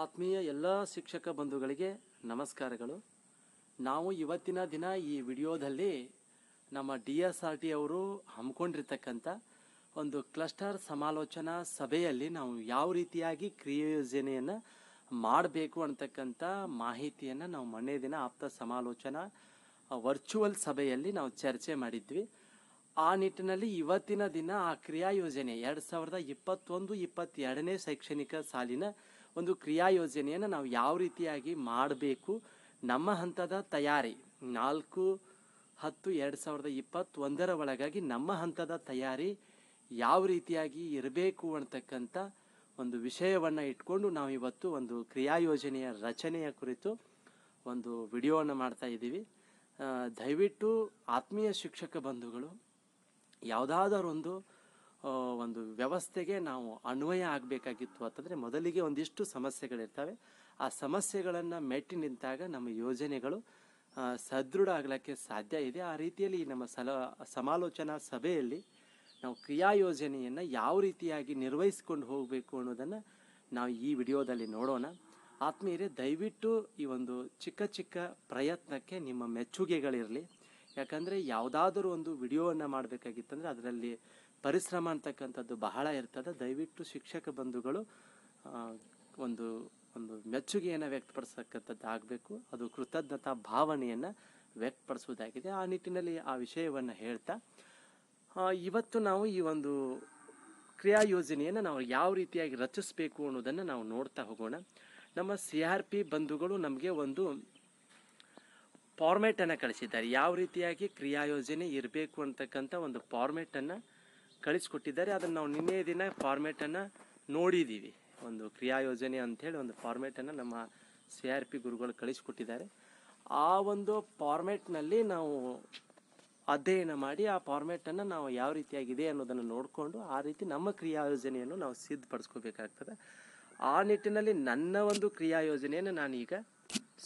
ಆತ್ಮೀಯ ಎಲ್ಲ ಶಿಕ್ಷಕ ಬಂಧುಗಳಿಗೆ ನಮಸ್ಕಾರಗಳು ನಾವು ಇವತ್ತಿನ ದಿನ ಈ ವಿಡಿಯೋದಲ್ಲಿ ನಮ್ಮ ಡಿ ಎಸ್ ಆರ್ ಟಿ ಅವರು ಹಮ್ಮಿಕೊಂಡಿರ್ತಕ್ಕಂಥ ಒಂದು ಕ್ಲಸ್ಟರ್ ಸಮಾಲೋಚನಾ ಸಭೆಯಲ್ಲಿ ನಾವು ಯಾವ ರೀತಿಯಾಗಿ ಯೋಜನೆಯನ್ನು ಮಾಡಬೇಕು ಅಂತಕ್ಕಂಥ ಮಾಹಿತಿಯನ್ನು ನಾವು ಮೊನ್ನೆ ದಿನ ಆಪ್ತ ಸಮಾಲೋಚನಾ ವರ್ಚುವಲ್ ಸಭೆಯಲ್ಲಿ ನಾವು ಚರ್ಚೆ ಮಾಡಿದ್ವಿ ಆ ನಿಟ್ಟಿನಲ್ಲಿ ಇವತ್ತಿನ ದಿನ ಆ ಕ್ರಿಯಾ ಯೋಜನೆ ಎರಡು ಸಾವಿರದ ಇಪ್ಪತ್ತೊಂದು ಇಪ್ಪತ್ತೆರಡನೇ ಶೈಕ್ಷಣಿಕ ಸಾಲಿನ ಒಂದು ಕ್ರಿಯಾ ಯೋಜನೆಯನ್ನು ನಾವು ಯಾವ ರೀತಿಯಾಗಿ ಮಾಡಬೇಕು ನಮ್ಮ ಹಂತದ ತಯಾರಿ ನಾಲ್ಕು ಹತ್ತು ಎರಡು ಸಾವಿರದ ಇಪ್ಪತ್ತೊಂದರ ಒಳಗಾಗಿ ನಮ್ಮ ಹಂತದ ತಯಾರಿ ಯಾವ ರೀತಿಯಾಗಿ ಇರಬೇಕು ಅಂತಕ್ಕಂಥ ಒಂದು ವಿಷಯವನ್ನು ಇಟ್ಕೊಂಡು ನಾವು ಇವತ್ತು ಒಂದು ಕ್ರಿಯಾ ಯೋಜನೆಯ ರಚನೆಯ ಕುರಿತು ಒಂದು ವಿಡಿಯೋವನ್ನು ಮಾಡ್ತಾ ಇದ್ದೀವಿ ದಯವಿಟ್ಟು ಆತ್ಮೀಯ ಶಿಕ್ಷಕ ಬಂಧುಗಳು ಯಾವುದಾದರೊಂದು ಒಂದು ವ್ಯವಸ್ಥೆಗೆ ನಾವು ಅನ್ವಯ ಆಗಬೇಕಾಗಿತ್ತು ಅಂತಂದರೆ ಮೊದಲಿಗೆ ಒಂದಿಷ್ಟು ಸಮಸ್ಯೆಗಳಿರ್ತವೆ ಆ ಸಮಸ್ಯೆಗಳನ್ನು ಮೆಟ್ಟಿ ನಿಂತಾಗ ನಮ್ಮ ಯೋಜನೆಗಳು ಸದೃಢ ಆಗಲಿಕ್ಕೆ ಸಾಧ್ಯ ಇದೆ ಆ ರೀತಿಯಲ್ಲಿ ನಮ್ಮ ಸಲ ಸಮಾಲೋಚನಾ ಸಭೆಯಲ್ಲಿ ನಾವು ಕ್ರಿಯಾ ಯೋಜನೆಯನ್ನು ಯಾವ ರೀತಿಯಾಗಿ ನಿರ್ವಹಿಸ್ಕೊಂಡು ಹೋಗಬೇಕು ಅನ್ನೋದನ್ನು ನಾವು ಈ ವಿಡಿಯೋದಲ್ಲಿ ನೋಡೋಣ ಆತ್ಮೀಯರೇ ದಯವಿಟ್ಟು ಈ ಒಂದು ಚಿಕ್ಕ ಚಿಕ್ಕ ಪ್ರಯತ್ನಕ್ಕೆ ನಿಮ್ಮ ಮೆಚ್ಚುಗೆಗಳಿರಲಿ ಯಾಕಂದರೆ ಯಾವುದಾದ್ರೂ ಒಂದು ವಿಡಿಯೋವನ್ನು ಮಾಡಬೇಕಾಗಿತ್ತಂದರೆ ಅದರಲ್ಲಿ ಪರಿಶ್ರಮ ಅಂತಕ್ಕಂಥದ್ದು ಬಹಳ ಇರ್ತದೆ ದಯವಿಟ್ಟು ಶಿಕ್ಷಕ ಬಂಧುಗಳು ಒಂದು ಒಂದು ಮೆಚ್ಚುಗೆಯನ್ನು ವ್ಯಕ್ತಪಡಿಸತಕ್ಕಂಥದ್ದು ಆಗಬೇಕು ಅದು ಕೃತಜ್ಞತಾ ಭಾವನೆಯನ್ನು ವ್ಯಕ್ತಪಡಿಸುವುದಾಗಿದೆ ಆ ನಿಟ್ಟಿನಲ್ಲಿ ಆ ವಿಷಯವನ್ನು ಹೇಳ್ತಾ ಇವತ್ತು ನಾವು ಈ ಒಂದು ಕ್ರಿಯಾ ಯೋಜನೆಯನ್ನು ನಾವು ಯಾವ ರೀತಿಯಾಗಿ ರಚಿಸಬೇಕು ಅನ್ನೋದನ್ನು ನಾವು ನೋಡ್ತಾ ಹೋಗೋಣ ನಮ್ಮ ಸಿ ಆರ್ ಪಿ ಬಂಧುಗಳು ನಮಗೆ ಒಂದು ಫಾರ್ಮೆಟನ್ನು ಕಳಿಸಿದ್ದಾರೆ ಯಾವ ರೀತಿಯಾಗಿ ಕ್ರಿಯಾ ಯೋಜನೆ ಇರಬೇಕು ಅಂತಕ್ಕಂಥ ಒಂದು ಫಾರ್ಮೆಟನ್ನು ಕಳಿಸ್ಕೊಟ್ಟಿದ್ದಾರೆ ಅದನ್ನು ನಾವು ನಿನ್ನೆ ದಿನ ಫಾರ್ಮೇಟನ್ನು ನೋಡಿದ್ದೀವಿ ಒಂದು ಕ್ರಿಯಾ ಯೋಜನೆ ಅಂಥೇಳಿ ಒಂದು ಫಾರ್ಮೇಟನ್ನು ನಮ್ಮ ಸಿ ಆರ್ ಪಿ ಗುರುಗಳು ಕಳಿಸ್ಕೊಟ್ಟಿದ್ದಾರೆ ಆ ಒಂದು ಫಾರ್ಮೆಟ್ನಲ್ಲಿ ನಾವು ಅಧ್ಯಯನ ಮಾಡಿ ಆ ಫಾರ್ಮೇಟನ್ನು ನಾವು ಯಾವ ರೀತಿಯಾಗಿದೆ ಅನ್ನೋದನ್ನು ನೋಡಿಕೊಂಡು ಆ ರೀತಿ ನಮ್ಮ ಕ್ರಿಯಾ ಯೋಜನೆಯನ್ನು ನಾವು ಸಿದ್ಧಪಡಿಸ್ಕೋಬೇಕಾಗ್ತದೆ ಆ ನಿಟ್ಟಿನಲ್ಲಿ ನನ್ನ ಒಂದು ಕ್ರಿಯಾ ಯೋಜನೆಯನ್ನು ನಾನೀಗ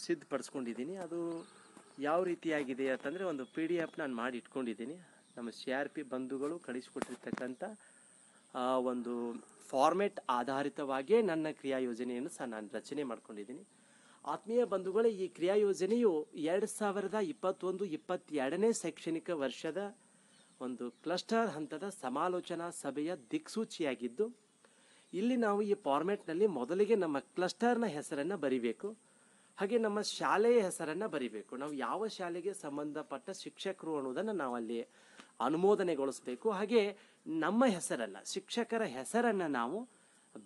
ಸಿದ್ಧಪಡಿಸ್ಕೊಂಡಿದ್ದೀನಿ ಅದು ಯಾವ ರೀತಿಯಾಗಿದೆ ಅಂತಂದರೆ ಒಂದು ಪಿ ಡಿ ಎಫ್ ನಾನು ಮಾಡಿ ಇಟ್ಕೊಂಡಿದ್ದೀನಿ ನಮ್ಮ ಸಿ ಆರ್ ಪಿ ಬಂಧುಗಳು ಕಳಿಸಿಕೊಟ್ಟಿರ್ತಕ್ಕಂಥ ಒಂದು ಫಾರ್ಮೆಟ್ ಆಧಾರಿತವಾಗಿಯೇ ನನ್ನ ಕ್ರಿಯಾ ಯೋಜನೆಯನ್ನು ಸಹ ನಾನು ರಚನೆ ಮಾಡ್ಕೊಂಡಿದ್ದೀನಿ ಆತ್ಮೀಯ ಬಂಧುಗಳೇ ಈ ಕ್ರಿಯಾ ಯೋಜನೆಯು ಎರಡು ಸಾವಿರದ ಇಪ್ಪತ್ತೊಂದು ಇಪ್ಪತ್ತೆರಡನೇ ಶೈಕ್ಷಣಿಕ ವರ್ಷದ ಒಂದು ಕ್ಲಸ್ಟರ್ ಹಂತದ ಸಮಾಲೋಚನಾ ಸಭೆಯ ದಿಕ್ಸೂಚಿಯಾಗಿದ್ದು ಇಲ್ಲಿ ನಾವು ಈ ಫಾರ್ಮೆಟ್ನಲ್ಲಿ ಮೊದಲಿಗೆ ನಮ್ಮ ಕ್ಲಸ್ಟರ್ನ ಹೆಸರನ್ನು ಬರಿಬೇಕು ಹಾಗೆ ನಮ್ಮ ಶಾಲೆಯ ಹೆಸರನ್ನು ಬರಿಬೇಕು ನಾವು ಯಾವ ಶಾಲೆಗೆ ಸಂಬಂಧಪಟ್ಟ ಶಿಕ್ಷಕರು ಅನ್ನೋದನ್ನು ಅಲ್ಲಿ ಅನುಮೋದನೆಗೊಳಿಸ್ಬೇಕು ಹಾಗೆ ನಮ್ಮ ಹೆಸರಲ್ಲ ಶಿಕ್ಷಕರ ಹೆಸರನ್ನು ನಾವು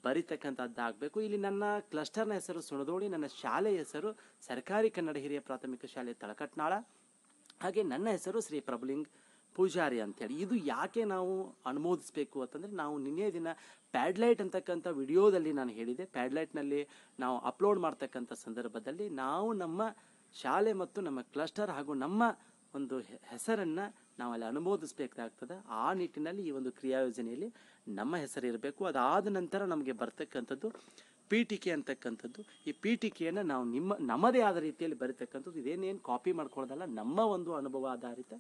ಬರಿತಕ್ಕಂಥದ್ದಾಗಬೇಕು ಇಲ್ಲಿ ನನ್ನ ಕ್ಲಸ್ಟರ್ನ ಹೆಸರು ಸುಣದೋಣಿ ನನ್ನ ಶಾಲೆ ಹೆಸರು ಸರ್ಕಾರಿ ಕನ್ನಡ ಹಿರಿಯ ಪ್ರಾಥಮಿಕ ಶಾಲೆ ತಳಕಟ್ನಾಳ ಹಾಗೆ ನನ್ನ ಹೆಸರು ಶ್ರೀ ಪ್ರಭುಲಿಂಗ್ ಪೂಜಾರಿ ಅಂತೇಳಿ ಇದು ಯಾಕೆ ನಾವು ಅನುಮೋದಿಸ್ಬೇಕು ಅಂತಂದರೆ ನಾವು ನಿನ್ನೆ ದಿನ ಪ್ಯಾಡ್ಲೈಟ್ ಅಂತಕ್ಕಂಥ ವಿಡಿಯೋದಲ್ಲಿ ನಾನು ಹೇಳಿದೆ ಪ್ಯಾಡ್ಲೈಟ್ನಲ್ಲಿ ನಾವು ಅಪ್ಲೋಡ್ ಮಾಡ್ತಕ್ಕಂಥ ಸಂದರ್ಭದಲ್ಲಿ ನಾವು ನಮ್ಮ ಶಾಲೆ ಮತ್ತು ನಮ್ಮ ಕ್ಲಸ್ಟರ್ ಹಾಗೂ ನಮ್ಮ ಒಂದು ಹೆಸರನ್ನು ನಾವು ಅಲ್ಲಿ ಅನುಮೋದಿಸಬೇಕಾಗ್ತದೆ ಆ ನಿಟ್ಟಿನಲ್ಲಿ ಈ ಒಂದು ಕ್ರಿಯಾ ಯೋಜನೆಯಲ್ಲಿ ನಮ್ಮ ಹೆಸರು ಇರಬೇಕು ಅದಾದ ನಂತರ ನಮಗೆ ಬರ್ತಕ್ಕಂಥದ್ದು ಪೀಠಿಕೆ ಅಂತಕ್ಕಂಥದ್ದು ಈ ಪೀಠಿಕೆಯನ್ನು ನಾವು ನಿಮ್ಮ ನಮ್ಮದೇ ಆದ ರೀತಿಯಲ್ಲಿ ಬರೀತಕ್ಕಂಥದ್ದು ಇದೇನೇನು ಕಾಪಿ ಮಾಡ್ಕೊಳ್ಳೋದಲ್ಲ ನಮ್ಮ ಒಂದು ಅನುಭವ ಆಧಾರಿತ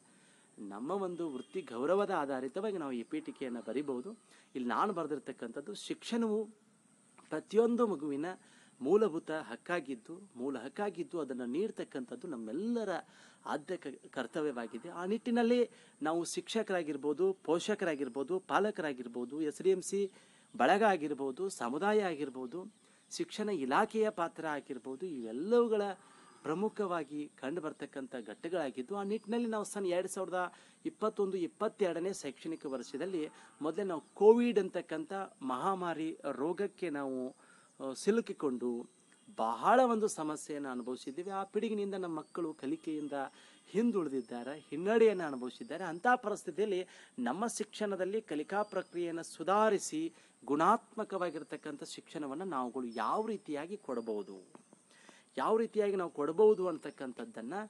ನಮ್ಮ ಒಂದು ವೃತ್ತಿ ಗೌರವದ ಆಧಾರಿತವಾಗಿ ನಾವು ಈ ಪೀಠಿಕೆಯನ್ನು ಬರಿಬಹುದು ಇಲ್ಲಿ ನಾನು ಬರೆದಿರ್ತಕ್ಕಂಥದ್ದು ಶಿಕ್ಷಣವು ಪ್ರತಿಯೊಂದು ಮಗುವಿನ ಮೂಲಭೂತ ಹಕ್ಕಾಗಿದ್ದು ಮೂಲ ಹಕ್ಕಾಗಿದ್ದು ಅದನ್ನು ನೀಡ್ತಕ್ಕಂಥದ್ದು ನಮ್ಮೆಲ್ಲರ ಆದ್ಯ ಕರ್ತವ್ಯವಾಗಿದೆ ಆ ನಿಟ್ಟಿನಲ್ಲಿ ನಾವು ಶಿಕ್ಷಕರಾಗಿರ್ಬೋದು ಪೋಷಕರಾಗಿರ್ಬೋದು ಪಾಲಕರಾಗಿರ್ಬೋದು ಎಸ್ ಡಿ ಎಮ್ ಸಿ ಬಳಗ ಆಗಿರ್ಬೋದು ಸಮುದಾಯ ಆಗಿರ್ಬೋದು ಶಿಕ್ಷಣ ಇಲಾಖೆಯ ಪಾತ್ರ ಆಗಿರ್ಬೋದು ಇವೆಲ್ಲವುಗಳ ಪ್ರಮುಖವಾಗಿ ಕಂಡು ಬರ್ತಕ್ಕಂಥ ಘಟ್ಟಗಳಾಗಿದ್ದು ಆ ನಿಟ್ಟಿನಲ್ಲಿ ನಾವು ಸನ್ ಎರಡು ಸಾವಿರದ ಇಪ್ಪತ್ತೊಂದು ಇಪ್ಪತ್ತೆರಡನೇ ಶೈಕ್ಷಣಿಕ ವರ್ಷದಲ್ಲಿ ಮೊದಲೇ ನಾವು ಕೋವಿಡ್ ಅಂತಕ್ಕಂಥ ಮಹಾಮಾರಿ ರೋಗಕ್ಕೆ ನಾವು ಸಿಲುಕಿಕೊಂಡು ಬಹಳ ಒಂದು ಸಮಸ್ಯೆಯನ್ನು ಅನುಭವಿಸಿದ್ದೀವಿ ಆ ಪಿಡುಗಿನಿಂದ ನಮ್ಮ ಮಕ್ಕಳು ಕಲಿಕೆಯಿಂದ ಹಿಂದುಳಿದಿದ್ದಾರೆ ಹಿನ್ನಡೆಯನ್ನು ಅನುಭವಿಸಿದ್ದಾರೆ ಅಂಥ ಪರಿಸ್ಥಿತಿಯಲ್ಲಿ ನಮ್ಮ ಶಿಕ್ಷಣದಲ್ಲಿ ಕಲಿಕಾ ಪ್ರಕ್ರಿಯೆಯನ್ನು ಸುಧಾರಿಸಿ ಗುಣಾತ್ಮಕವಾಗಿರ್ತಕ್ಕಂಥ ಶಿಕ್ಷಣವನ್ನು ನಾವುಗಳು ಯಾವ ರೀತಿಯಾಗಿ ಕೊಡಬಹುದು ಯಾವ ರೀತಿಯಾಗಿ ನಾವು ಕೊಡಬಹುದು ಅಂತಕ್ಕಂಥದ್ದನ್ನು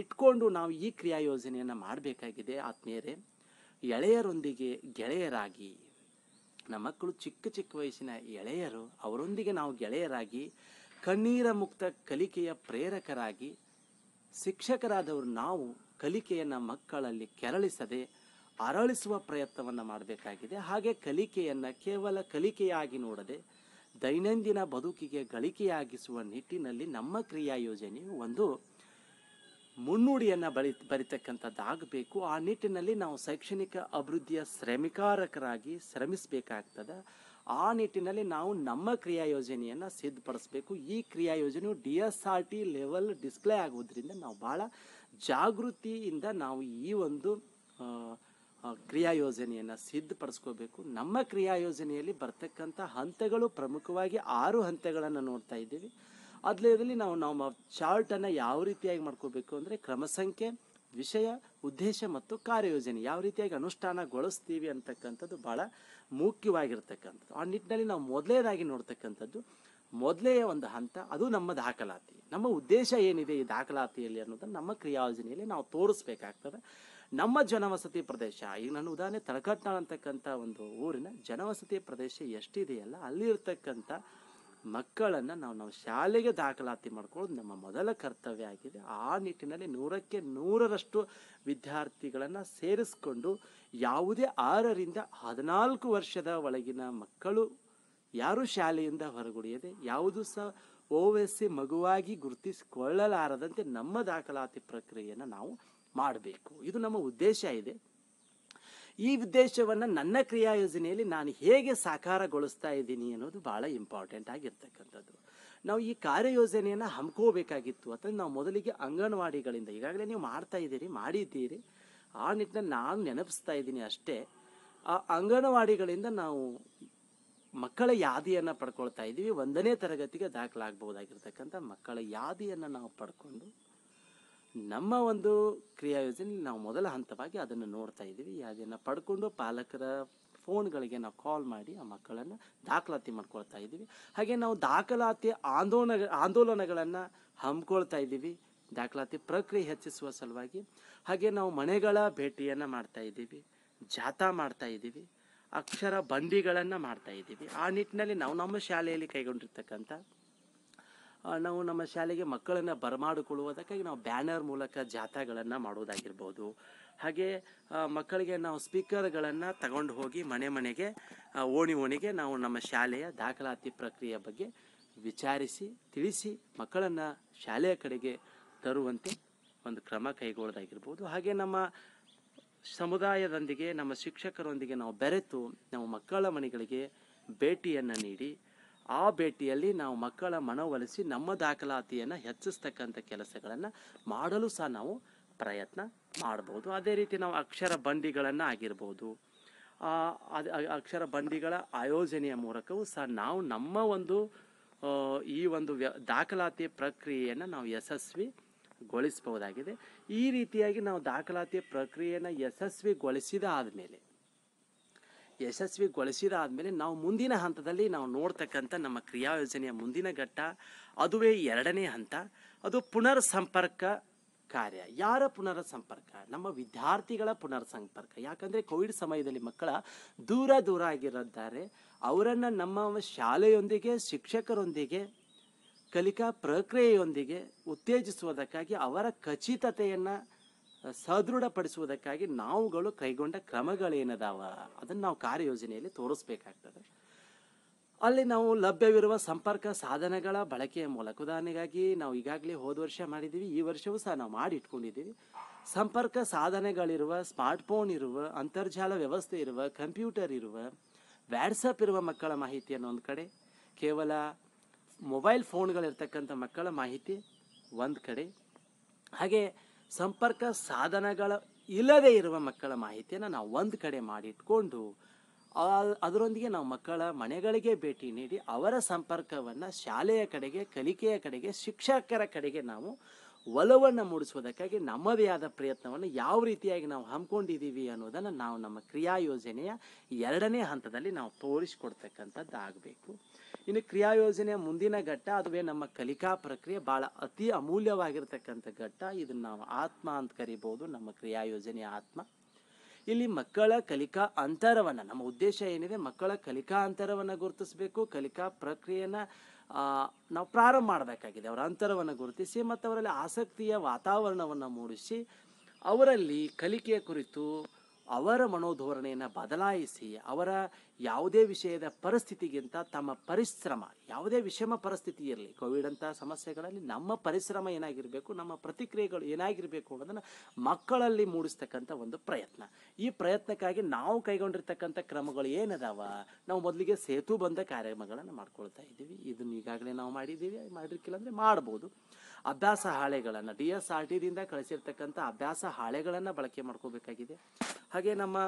ಇಟ್ಕೊಂಡು ನಾವು ಈ ಕ್ರಿಯಾ ಯೋಜನೆಯನ್ನು ಮಾಡಬೇಕಾಗಿದೆ ಆತ್ಮೀಯರೇ ಎಳೆಯರೊಂದಿಗೆ ಗೆಳೆಯರಾಗಿ ನಮ್ಮ ಮಕ್ಕಳು ಚಿಕ್ಕ ಚಿಕ್ಕ ವಯಸ್ಸಿನ ಎಳೆಯರು ಅವರೊಂದಿಗೆ ನಾವು ಗೆಳೆಯರಾಗಿ ಕಣ್ಣೀರ ಮುಕ್ತ ಕಲಿಕೆಯ ಪ್ರೇರಕರಾಗಿ ಶಿಕ್ಷಕರಾದವರು ನಾವು ಕಲಿಕೆಯನ್ನು ಮಕ್ಕಳಲ್ಲಿ ಕೆರಳಿಸದೆ ಅರಳಿಸುವ ಪ್ರಯತ್ನವನ್ನು ಮಾಡಬೇಕಾಗಿದೆ ಹಾಗೆ ಕಲಿಕೆಯನ್ನು ಕೇವಲ ಕಲಿಕೆಯಾಗಿ ನೋಡದೆ ದೈನಂದಿನ ಬದುಕಿಗೆ ಗಳಿಕೆಯಾಗಿಸುವ ನಿಟ್ಟಿನಲ್ಲಿ ನಮ್ಮ ಕ್ರಿಯಾ ಯೋಜನೆಯು ಒಂದು ಮುನ್ನುಡಿಯನ್ನು ಬರಿ ಬರಿತಕ್ಕಂಥದ್ದಾಗಬೇಕು ಆ ನಿಟ್ಟಿನಲ್ಲಿ ನಾವು ಶೈಕ್ಷಣಿಕ ಅಭಿವೃದ್ಧಿಯ ಶ್ರಮಿಕಾರಕರಾಗಿ ಶ್ರಮಿಸಬೇಕಾಗ್ತದೆ ಆ ನಿಟ್ಟಿನಲ್ಲಿ ನಾವು ನಮ್ಮ ಕ್ರಿಯಾ ಯೋಜನೆಯನ್ನು ಸಿದ್ಧಪಡಿಸಬೇಕು ಈ ಕ್ರಿಯಾ ಯೋಜನೆಯು D S R T level display ಆಗೋದ್ರಿಂದ ನಾವು ಭಾಳ ಜಾಗೃತಿಯಿಂದ ನಾವು ಈ ಒಂದು ಕ್ರಿಯಾ ಯೋಜನೆಯನ್ನು ಸಿದ್ಧಪಡಿಸ್ಕೋಬೇಕು ನಮ್ಮ ಕ್ರಿಯಾ ಯೋಜನೆಯಲ್ಲಿ ಬರ್ತಕ್ಕಂಥ ಹಂತಗಳು ಪ್ರಮುಖವಾಗಿ ಆರು ಹಂತಗಳನ್ನು ನೋಡ್ತಾ ಇದ್ದೀವಿ ಅದ್ಲೇದಲ್ಲಿ ನಾವು ನಮ್ಮ ಚಾರ್ಟನ್ನು ಯಾವ ರೀತಿಯಾಗಿ ಮಾಡ್ಕೋಬೇಕು ಅಂದರೆ ಕ್ರಮಸಂಖ್ಯೆ ವಿಷಯ ಉದ್ದೇಶ ಮತ್ತು ಕಾರ್ಯಯೋಜನೆ ಯಾವ ರೀತಿಯಾಗಿ ಅನುಷ್ಠಾನಗೊಳಿಸ್ತೀವಿ ಅಂತಕ್ಕಂಥದ್ದು ಭಾಳ ಮುಖ್ಯವಾಗಿರ್ತಕ್ಕಂಥದ್ದು ಆ ನಿಟ್ಟಿನಲ್ಲಿ ನಾವು ಮೊದಲೇದಾಗಿ ನೋಡ್ತಕ್ಕಂಥದ್ದು ಮೊದಲೇ ಒಂದು ಹಂತ ಅದು ನಮ್ಮ ದಾಖಲಾತಿ ನಮ್ಮ ಉದ್ದೇಶ ಏನಿದೆ ಈ ದಾಖಲಾತಿಯಲ್ಲಿ ಅನ್ನೋದನ್ನು ನಮ್ಮ ಕ್ರಿಯಾಯೋಜನೆಯಲ್ಲಿ ನಾವು ತೋರಿಸ್ಬೇಕಾಗ್ತದೆ ನಮ್ಮ ಜನವಸತಿ ಪ್ರದೇಶ ಈಗ ನನ್ನ ಉದಾಹರಣೆ ತಳಕಟ್ನಾಳ್ ಅಂತಕ್ಕಂಥ ಒಂದು ಊರಿನ ಜನವಸತಿ ಪ್ರದೇಶ ಎಷ್ಟಿದೆಯಲ್ಲ ಅಲ್ಲಿರ್ತಕ್ಕಂಥ ಮಕ್ಕಳನ್ನು ನಾವು ನಾವು ಶಾಲೆಗೆ ದಾಖಲಾತಿ ಮಾಡ್ಕೊಳ್ಳೋದು ನಮ್ಮ ಮೊದಲ ಕರ್ತವ್ಯ ಆಗಿದೆ ಆ ನಿಟ್ಟಿನಲ್ಲಿ ನೂರಕ್ಕೆ ನೂರರಷ್ಟು ವಿದ್ಯಾರ್ಥಿಗಳನ್ನು ಸೇರಿಸ್ಕೊಂಡು ಯಾವುದೇ ಆರರಿಂದ ಹದಿನಾಲ್ಕು ವರ್ಷದ ಒಳಗಿನ ಮಕ್ಕಳು ಯಾರೂ ಶಾಲೆಯಿಂದ ಹೊರಗುಡಿಯದೆ ಯಾವುದು ಸಹ ಓ ಎಸ್ ಸಿ ಮಗುವಾಗಿ ಗುರುತಿಸಿಕೊಳ್ಳಲಾರದಂತೆ ನಮ್ಮ ದಾಖಲಾತಿ ಪ್ರಕ್ರಿಯೆಯನ್ನು ನಾವು ಮಾಡಬೇಕು ಇದು ನಮ್ಮ ಉದ್ದೇಶ ಇದೆ ಈ ಉದ್ದೇಶವನ್ನು ನನ್ನ ಕ್ರಿಯಾ ಯೋಜನೆಯಲ್ಲಿ ನಾನು ಹೇಗೆ ಸಾಕಾರಗೊಳಿಸ್ತಾ ಇದ್ದೀನಿ ಅನ್ನೋದು ಭಾಳ ಇಂಪಾರ್ಟೆಂಟ್ ಆಗಿರ್ತಕ್ಕಂಥದ್ದು ನಾವು ಈ ಕಾರ್ಯಯೋಜನೆಯನ್ನು ಹಮ್ಕೋಬೇಕಾಗಿತ್ತು ಅಥವಾ ನಾವು ಮೊದಲಿಗೆ ಅಂಗನವಾಡಿಗಳಿಂದ ಈಗಾಗಲೇ ನೀವು ಮಾಡ್ತಾ ಇದ್ದೀರಿ ಮಾಡಿದ್ದೀರಿ ಆ ನಿಟ್ಟಿನಲ್ಲಿ ನಾನು ನೆನಪಿಸ್ತಾ ಇದ್ದೀನಿ ಅಷ್ಟೇ ಆ ಅಂಗನವಾಡಿಗಳಿಂದ ನಾವು ಮಕ್ಕಳ ಯಾದಿಯನ್ನು ಪಡ್ಕೊಳ್ತಾ ಇದ್ದೀವಿ ಒಂದನೇ ತರಗತಿಗೆ ದಾಖಲಾಗ್ಬೋದಾಗಿರ್ತಕ್ಕಂಥ ಮಕ್ಕಳ ಯಾದಿಯನ್ನು ನಾವು ಪಡ್ಕೊಂಡು ನಮ್ಮ ಒಂದು ಕ್ರಿಯಾ ಯೋಜನೆಯಲ್ಲಿ ನಾವು ಮೊದಲ ಹಂತವಾಗಿ ಅದನ್ನು ನೋಡ್ತಾ ಇದ್ದೀವಿ ಅದನ್ನು ಪಡ್ಕೊಂಡು ಪಾಲಕರ ಫೋನ್ಗಳಿಗೆ ನಾವು ಕಾಲ್ ಮಾಡಿ ಆ ಮಕ್ಕಳನ್ನು ದಾಖಲಾತಿ ಮಾಡ್ಕೊಳ್ತಾ ಇದ್ದೀವಿ ಹಾಗೆ ನಾವು ದಾಖಲಾತಿ ಆಂದೋಲನ ಆಂದೋಲನಗಳನ್ನು ಹಮ್ಮಿಕೊಳ್ತಾ ಇದ್ದೀವಿ ದಾಖಲಾತಿ ಪ್ರಕ್ರಿಯೆ ಹೆಚ್ಚಿಸುವ ಸಲುವಾಗಿ ಹಾಗೆ ನಾವು ಮನೆಗಳ ಭೇಟಿಯನ್ನು ಮಾಡ್ತಾ ಇದ್ದೀವಿ ಜಾಥಾ ಮಾಡ್ತಾ ಇದ್ದೀವಿ ಅಕ್ಷರ ಬಂಡಿಗಳನ್ನು ಮಾಡ್ತಾ ಇದ್ದೀವಿ ಆ ನಿಟ್ಟಿನಲ್ಲಿ ನಾವು ನಮ್ಮ ಶಾಲೆಯಲ್ಲಿ ಕೈಗೊಂಡಿರ್ತಕ್ಕಂಥ ನಾವು ನಮ್ಮ ಶಾಲೆಗೆ ಮಕ್ಕಳನ್ನು ಬರಮಾಡಿಕೊಳ್ಳುವುದಕ್ಕಾಗಿ ನಾವು ಬ್ಯಾನರ್ ಮೂಲಕ ಜಾಥಾಗಳನ್ನು ಮಾಡುವುದಾಗಿರ್ಬೋದು ಹಾಗೆ ಮಕ್ಕಳಿಗೆ ನಾವು ಸ್ಪೀಕರ್ಗಳನ್ನು ತಗೊಂಡು ಹೋಗಿ ಮನೆ ಮನೆಗೆ ಓಣಿ ಓಣಿಗೆ ನಾವು ನಮ್ಮ ಶಾಲೆಯ ದಾಖಲಾತಿ ಪ್ರಕ್ರಿಯೆ ಬಗ್ಗೆ ವಿಚಾರಿಸಿ ತಿಳಿಸಿ ಮಕ್ಕಳನ್ನು ಶಾಲೆಯ ಕಡೆಗೆ ತರುವಂತೆ ಒಂದು ಕ್ರಮ ಕೈಗೊಳ್ಳೋದಾಗಿರ್ಬೋದು ಹಾಗೆ ನಮ್ಮ ಸಮುದಾಯದೊಂದಿಗೆ ನಮ್ಮ ಶಿಕ್ಷಕರೊಂದಿಗೆ ನಾವು ಬೆರೆತು ನಾವು ಮಕ್ಕಳ ಮನೆಗಳಿಗೆ ಭೇಟಿಯನ್ನು ನೀಡಿ ಆ ಭೇಟಿಯಲ್ಲಿ ನಾವು ಮಕ್ಕಳ ಮನವೊಲಿಸಿ ನಮ್ಮ ದಾಖಲಾತಿಯನ್ನು ಹೆಚ್ಚಿಸ್ತಕ್ಕಂಥ ಕೆಲಸಗಳನ್ನು ಮಾಡಲು ಸಹ ನಾವು ಪ್ರಯತ್ನ ಮಾಡ್ಬೋದು ಅದೇ ರೀತಿ ನಾವು ಅಕ್ಷರ ಬಂಡಿಗಳನ್ನು ಆಗಿರ್ಬೋದು ಅದು ಅಕ್ಷರ ಬಂಡಿಗಳ ಆಯೋಜನೆಯ ಮೂಲಕವೂ ಸಹ ನಾವು ನಮ್ಮ ಒಂದು ಈ ಒಂದು ವ್ಯ ದಾಖಲಾತಿ ಪ್ರಕ್ರಿಯೆಯನ್ನು ನಾವು ಯಶಸ್ವಿಗೊಳಿಸ್ಬೋದಾಗಿದೆ ಈ ರೀತಿಯಾಗಿ ನಾವು ದಾಖಲಾತಿ ಪ್ರಕ್ರಿಯೆಯನ್ನು ಯಶಸ್ವಿಗೊಳಿಸಿದ ಆದಮೇಲೆ ಮೇಲೆ ನಾವು ಮುಂದಿನ ಹಂತದಲ್ಲಿ ನಾವು ನೋಡ್ತಕ್ಕಂಥ ನಮ್ಮ ಕ್ರಿಯಾ ಯೋಜನೆಯ ಮುಂದಿನ ಘಟ್ಟ ಅದುವೇ ಎರಡನೇ ಹಂತ ಅದು ಪುನರ್ ಸಂಪರ್ಕ ಕಾರ್ಯ ಯಾರ ಪುನರ್ ಸಂಪರ್ಕ ನಮ್ಮ ವಿದ್ಯಾರ್ಥಿಗಳ ಪುನರ್ ಸಂಪರ್ಕ ಯಾಕಂದರೆ ಕೋವಿಡ್ ಸಮಯದಲ್ಲಿ ಮಕ್ಕಳ ದೂರ ದೂರ ಆಗಿರುತ್ತಾರೆ ಅವರನ್ನು ನಮ್ಮ ಶಾಲೆಯೊಂದಿಗೆ ಶಿಕ್ಷಕರೊಂದಿಗೆ ಕಲಿಕಾ ಪ್ರಕ್ರಿಯೆಯೊಂದಿಗೆ ಉತ್ತೇಜಿಸುವುದಕ್ಕಾಗಿ ಅವರ ಖಚಿತತೆಯನ್ನು ಸದೃಢಪಡಿಸುವುದಕ್ಕಾಗಿ ನಾವುಗಳು ಕೈಗೊಂಡ ಕ್ರಮಗಳೇನದಾವ ಅದನ್ನು ನಾವು ಕಾರ್ಯಯೋಜನೆಯಲ್ಲಿ ತೋರಿಸ್ಬೇಕಾಗ್ತದೆ ಅಲ್ಲಿ ನಾವು ಲಭ್ಯವಿರುವ ಸಂಪರ್ಕ ಸಾಧನಗಳ ಬಳಕೆಯ ಮೂಲಕ ಉದಾಹರಣೆಗಾಗಿ ನಾವು ಈಗಾಗಲೇ ಹೋದ ವರ್ಷ ಮಾಡಿದ್ದೀವಿ ಈ ವರ್ಷವೂ ಸಹ ನಾವು ಮಾಡಿ ಇಟ್ಕೊಂಡಿದ್ದೀವಿ ಸಂಪರ್ಕ ಸಾಧನಗಳಿರುವ ಸ್ಮಾರ್ಟ್ಫೋನ್ ಇರುವ ಅಂತರ್ಜಾಲ ವ್ಯವಸ್ಥೆ ಇರುವ ಕಂಪ್ಯೂಟರ್ ಇರುವ ವ್ಯಾಟ್ಸಪ್ ಇರುವ ಮಕ್ಕಳ ಮಾಹಿತಿಯನ್ನು ಒಂದು ಕಡೆ ಕೇವಲ ಮೊಬೈಲ್ ಫೋನ್ಗಳಿರ್ತಕ್ಕಂಥ ಮಕ್ಕಳ ಮಾಹಿತಿ ಒಂದು ಕಡೆ ಹಾಗೆ ಸಂಪರ್ಕ ಸಾಧನಗಳ ಇಲ್ಲದೇ ಇರುವ ಮಕ್ಕಳ ಮಾಹಿತಿಯನ್ನು ನಾವು ಒಂದು ಕಡೆ ಮಾಡಿಟ್ಕೊಂಡು ಅದರೊಂದಿಗೆ ನಾವು ಮಕ್ಕಳ ಮನೆಗಳಿಗೆ ಭೇಟಿ ನೀಡಿ ಅವರ ಸಂಪರ್ಕವನ್ನು ಶಾಲೆಯ ಕಡೆಗೆ ಕಲಿಕೆಯ ಕಡೆಗೆ ಶಿಕ್ಷಕರ ಕಡೆಗೆ ನಾವು ಒಲವನ್ನು ಮೂಡಿಸುವುದಕ್ಕಾಗಿ ನಮ್ಮದೇ ಆದ ಪ್ರಯತ್ನವನ್ನು ಯಾವ ರೀತಿಯಾಗಿ ನಾವು ಹಮ್ಮಿಕೊಂಡಿದ್ದೀವಿ ಅನ್ನೋದನ್ನು ನಾವು ನಮ್ಮ ಕ್ರಿಯಾ ಯೋಜನೆಯ ಎರಡನೇ ಹಂತದಲ್ಲಿ ನಾವು ತೋರಿಸಿಕೊಡ್ತಕ್ಕಂಥದ್ದಾಗಬೇಕು ಆಗಬೇಕು ಇನ್ನು ಕ್ರಿಯಾ ಯೋಜನೆಯ ಮುಂದಿನ ಘಟ್ಟ ಅದುವೇ ನಮ್ಮ ಕಲಿಕಾ ಪ್ರಕ್ರಿಯೆ ಭಾಳ ಅತಿ ಅಮೂಲ್ಯವಾಗಿರ್ತಕ್ಕಂಥ ಘಟ್ಟ ಇದನ್ನು ನಾವು ಆತ್ಮ ಅಂತ ಕರಿಬೋದು ನಮ್ಮ ಕ್ರಿಯಾ ಯೋಜನೆಯ ಆತ್ಮ ಇಲ್ಲಿ ಮಕ್ಕಳ ಕಲಿಕಾ ಅಂತರವನ್ನು ನಮ್ಮ ಉದ್ದೇಶ ಏನಿದೆ ಮಕ್ಕಳ ಕಲಿಕಾ ಅಂತರವನ್ನು ಗುರುತಿಸಬೇಕು ಕಲಿಕಾ ಪ್ರಕ್ರಿಯೆನ ನಾವು ಪ್ರಾರಂಭ ಮಾಡಬೇಕಾಗಿದೆ ಅವರ ಅಂತರವನ್ನು ಗುರುತಿಸಿ ಮತ್ತು ಅವರಲ್ಲಿ ಆಸಕ್ತಿಯ ವಾತಾವರಣವನ್ನು ಮೂಡಿಸಿ ಅವರಲ್ಲಿ ಕಲಿಕೆಯ ಕುರಿತು ಅವರ ಮನೋಧೋರಣೆಯನ್ನು ಬದಲಾಯಿಸಿ ಅವರ ಯಾವುದೇ ವಿಷಯದ ಪರಿಸ್ಥಿತಿಗಿಂತ ತಮ್ಮ ಪರಿಶ್ರಮ ಯಾವುದೇ ವಿಷಮ ಪರಿಸ್ಥಿತಿ ಇರಲಿ ಕೋವಿಡ್ ಅಂತ ಸಮಸ್ಯೆಗಳಲ್ಲಿ ನಮ್ಮ ಪರಿಶ್ರಮ ಏನಾಗಿರಬೇಕು ನಮ್ಮ ಪ್ರತಿಕ್ರಿಯೆಗಳು ಏನಾಗಿರಬೇಕು ಅನ್ನೋದನ್ನು ಮಕ್ಕಳಲ್ಲಿ ಮೂಡಿಸ್ತಕ್ಕಂಥ ಒಂದು ಪ್ರಯತ್ನ ಈ ಪ್ರಯತ್ನಕ್ಕಾಗಿ ನಾವು ಕೈಗೊಂಡಿರ್ತಕ್ಕಂಥ ಕ್ರಮಗಳು ಏನದಾವ ನಾವು ಮೊದಲಿಗೆ ಸೇತು ಬಂದ ಕಾರ್ಯಕ್ರಮಗಳನ್ನು ಮಾಡ್ಕೊಳ್ತಾ ಇದ್ದೀವಿ ಇದನ್ನು ಈಗಾಗಲೇ ನಾವು ಮಾಡಿದ್ದೀವಿ ಮಾಡಿರ್ಕಿಲ್ಲ ಅಂದರೆ ಮಾಡ್ಬೋದು ಅಭ್ಯಾಸ ಹಾಳೆಗಳನ್ನು ಡಿ ಎಸ್ ಆರ್ ಟಿದಿಂದ ಕಳಿಸಿರ್ತಕ್ಕಂಥ ಅಭ್ಯಾಸ ಹಾಳೆಗಳನ್ನು ಬಳಕೆ ಮಾಡ್ಕೋಬೇಕಾಗಿದೆ ಹಾಗೆ ನಮ್ಮ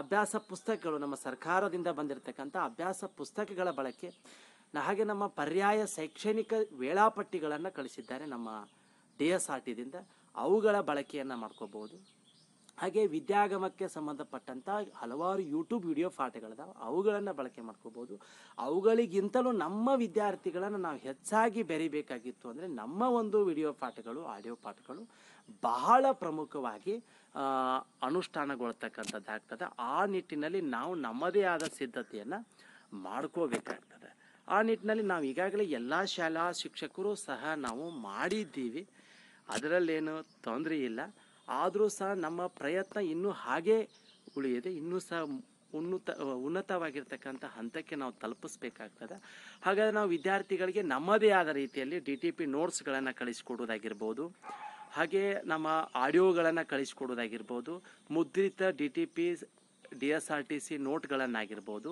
ಅಭ್ಯಾಸ ಪುಸ್ತಕಗಳು ನಮ್ಮ ಸರ್ಕಾರದಿಂದ ಬಂದಿರತಕ್ಕಂಥ ಅಭ್ಯಾಸ ಪುಸ್ತಕಗಳ ಬಳಕೆ ಹಾಗೆ ನಮ್ಮ ಪರ್ಯಾಯ ಶೈಕ್ಷಣಿಕ ವೇಳಾಪಟ್ಟಿಗಳನ್ನು ಕಳಿಸಿದ್ದಾರೆ ನಮ್ಮ ಡಿ ಎಸ್ ಆರ್ ಟಿದಿಂದ ಅವುಗಳ ಬಳಕೆಯನ್ನು ಮಾಡ್ಕೋಬೋದು ಹಾಗೆ ವಿದ್ಯಾಗಮಕ್ಕೆ ಸಂಬಂಧಪಟ್ಟಂಥ ಹಲವಾರು ಯೂಟ್ಯೂಬ್ ವಿಡಿಯೋ ಪಾಠಗಳಿದಾವೆ ಅವುಗಳನ್ನು ಬಳಕೆ ಮಾಡ್ಕೋಬೋದು ಅವುಗಳಿಗಿಂತಲೂ ನಮ್ಮ ವಿದ್ಯಾರ್ಥಿಗಳನ್ನು ನಾವು ಹೆಚ್ಚಾಗಿ ಬೆರಿಬೇಕಾಗಿತ್ತು ಅಂದರೆ ನಮ್ಮ ಒಂದು ವಿಡಿಯೋ ಪಾಠಗಳು ಆಡಿಯೋ ಪಾಠಗಳು ಬಹಳ ಪ್ರಮುಖವಾಗಿ ಅನುಷ್ಠಾನಗೊಳ್ತಕ್ಕಂಥದ್ದಾಗ್ತದೆ ಆ ನಿಟ್ಟಿನಲ್ಲಿ ನಾವು ನಮ್ಮದೇ ಆದ ಸಿದ್ಧತೆಯನ್ನು ಮಾಡ್ಕೋಬೇಕಾಗ್ತದೆ ಆ ನಿಟ್ಟಿನಲ್ಲಿ ನಾವು ಈಗಾಗಲೇ ಎಲ್ಲ ಶಾಲಾ ಶಿಕ್ಷಕರು ಸಹ ನಾವು ಮಾಡಿದ್ದೀವಿ ಅದರಲ್ಲೇನು ತೊಂದರೆ ಇಲ್ಲ ಆದರೂ ಸಹ ನಮ್ಮ ಪ್ರಯತ್ನ ಇನ್ನೂ ಹಾಗೇ ಉಳಿಯದೆ ಇನ್ನೂ ಸಹ ಉನ್ನತ ಉನ್ನತವಾಗಿರ್ತಕ್ಕಂಥ ಹಂತಕ್ಕೆ ನಾವು ತಲುಪಿಸ್ಬೇಕಾಗ್ತದೆ ಹಾಗಾದರೆ ನಾವು ವಿದ್ಯಾರ್ಥಿಗಳಿಗೆ ನಮ್ಮದೇ ಆದ ರೀತಿಯಲ್ಲಿ ಡಿ ಟಿ ಪಿ ನೋಟ್ಸ್ಗಳನ್ನು ಕಳಿಸ್ಕೊಡೋದಾಗಿರ್ಬೋದು ಹಾಗೆಯೇ ನಮ್ಮ ಆಡಿಯೋಗಳನ್ನು ಕಳಿಸ್ಕೊಡೋದಾಗಿರ್ಬೋದು ಮುದ್ರಿತ D T P D S R T C ನೋಟ್ಗಳನ್ನಾಗಿರ್ಬೋದು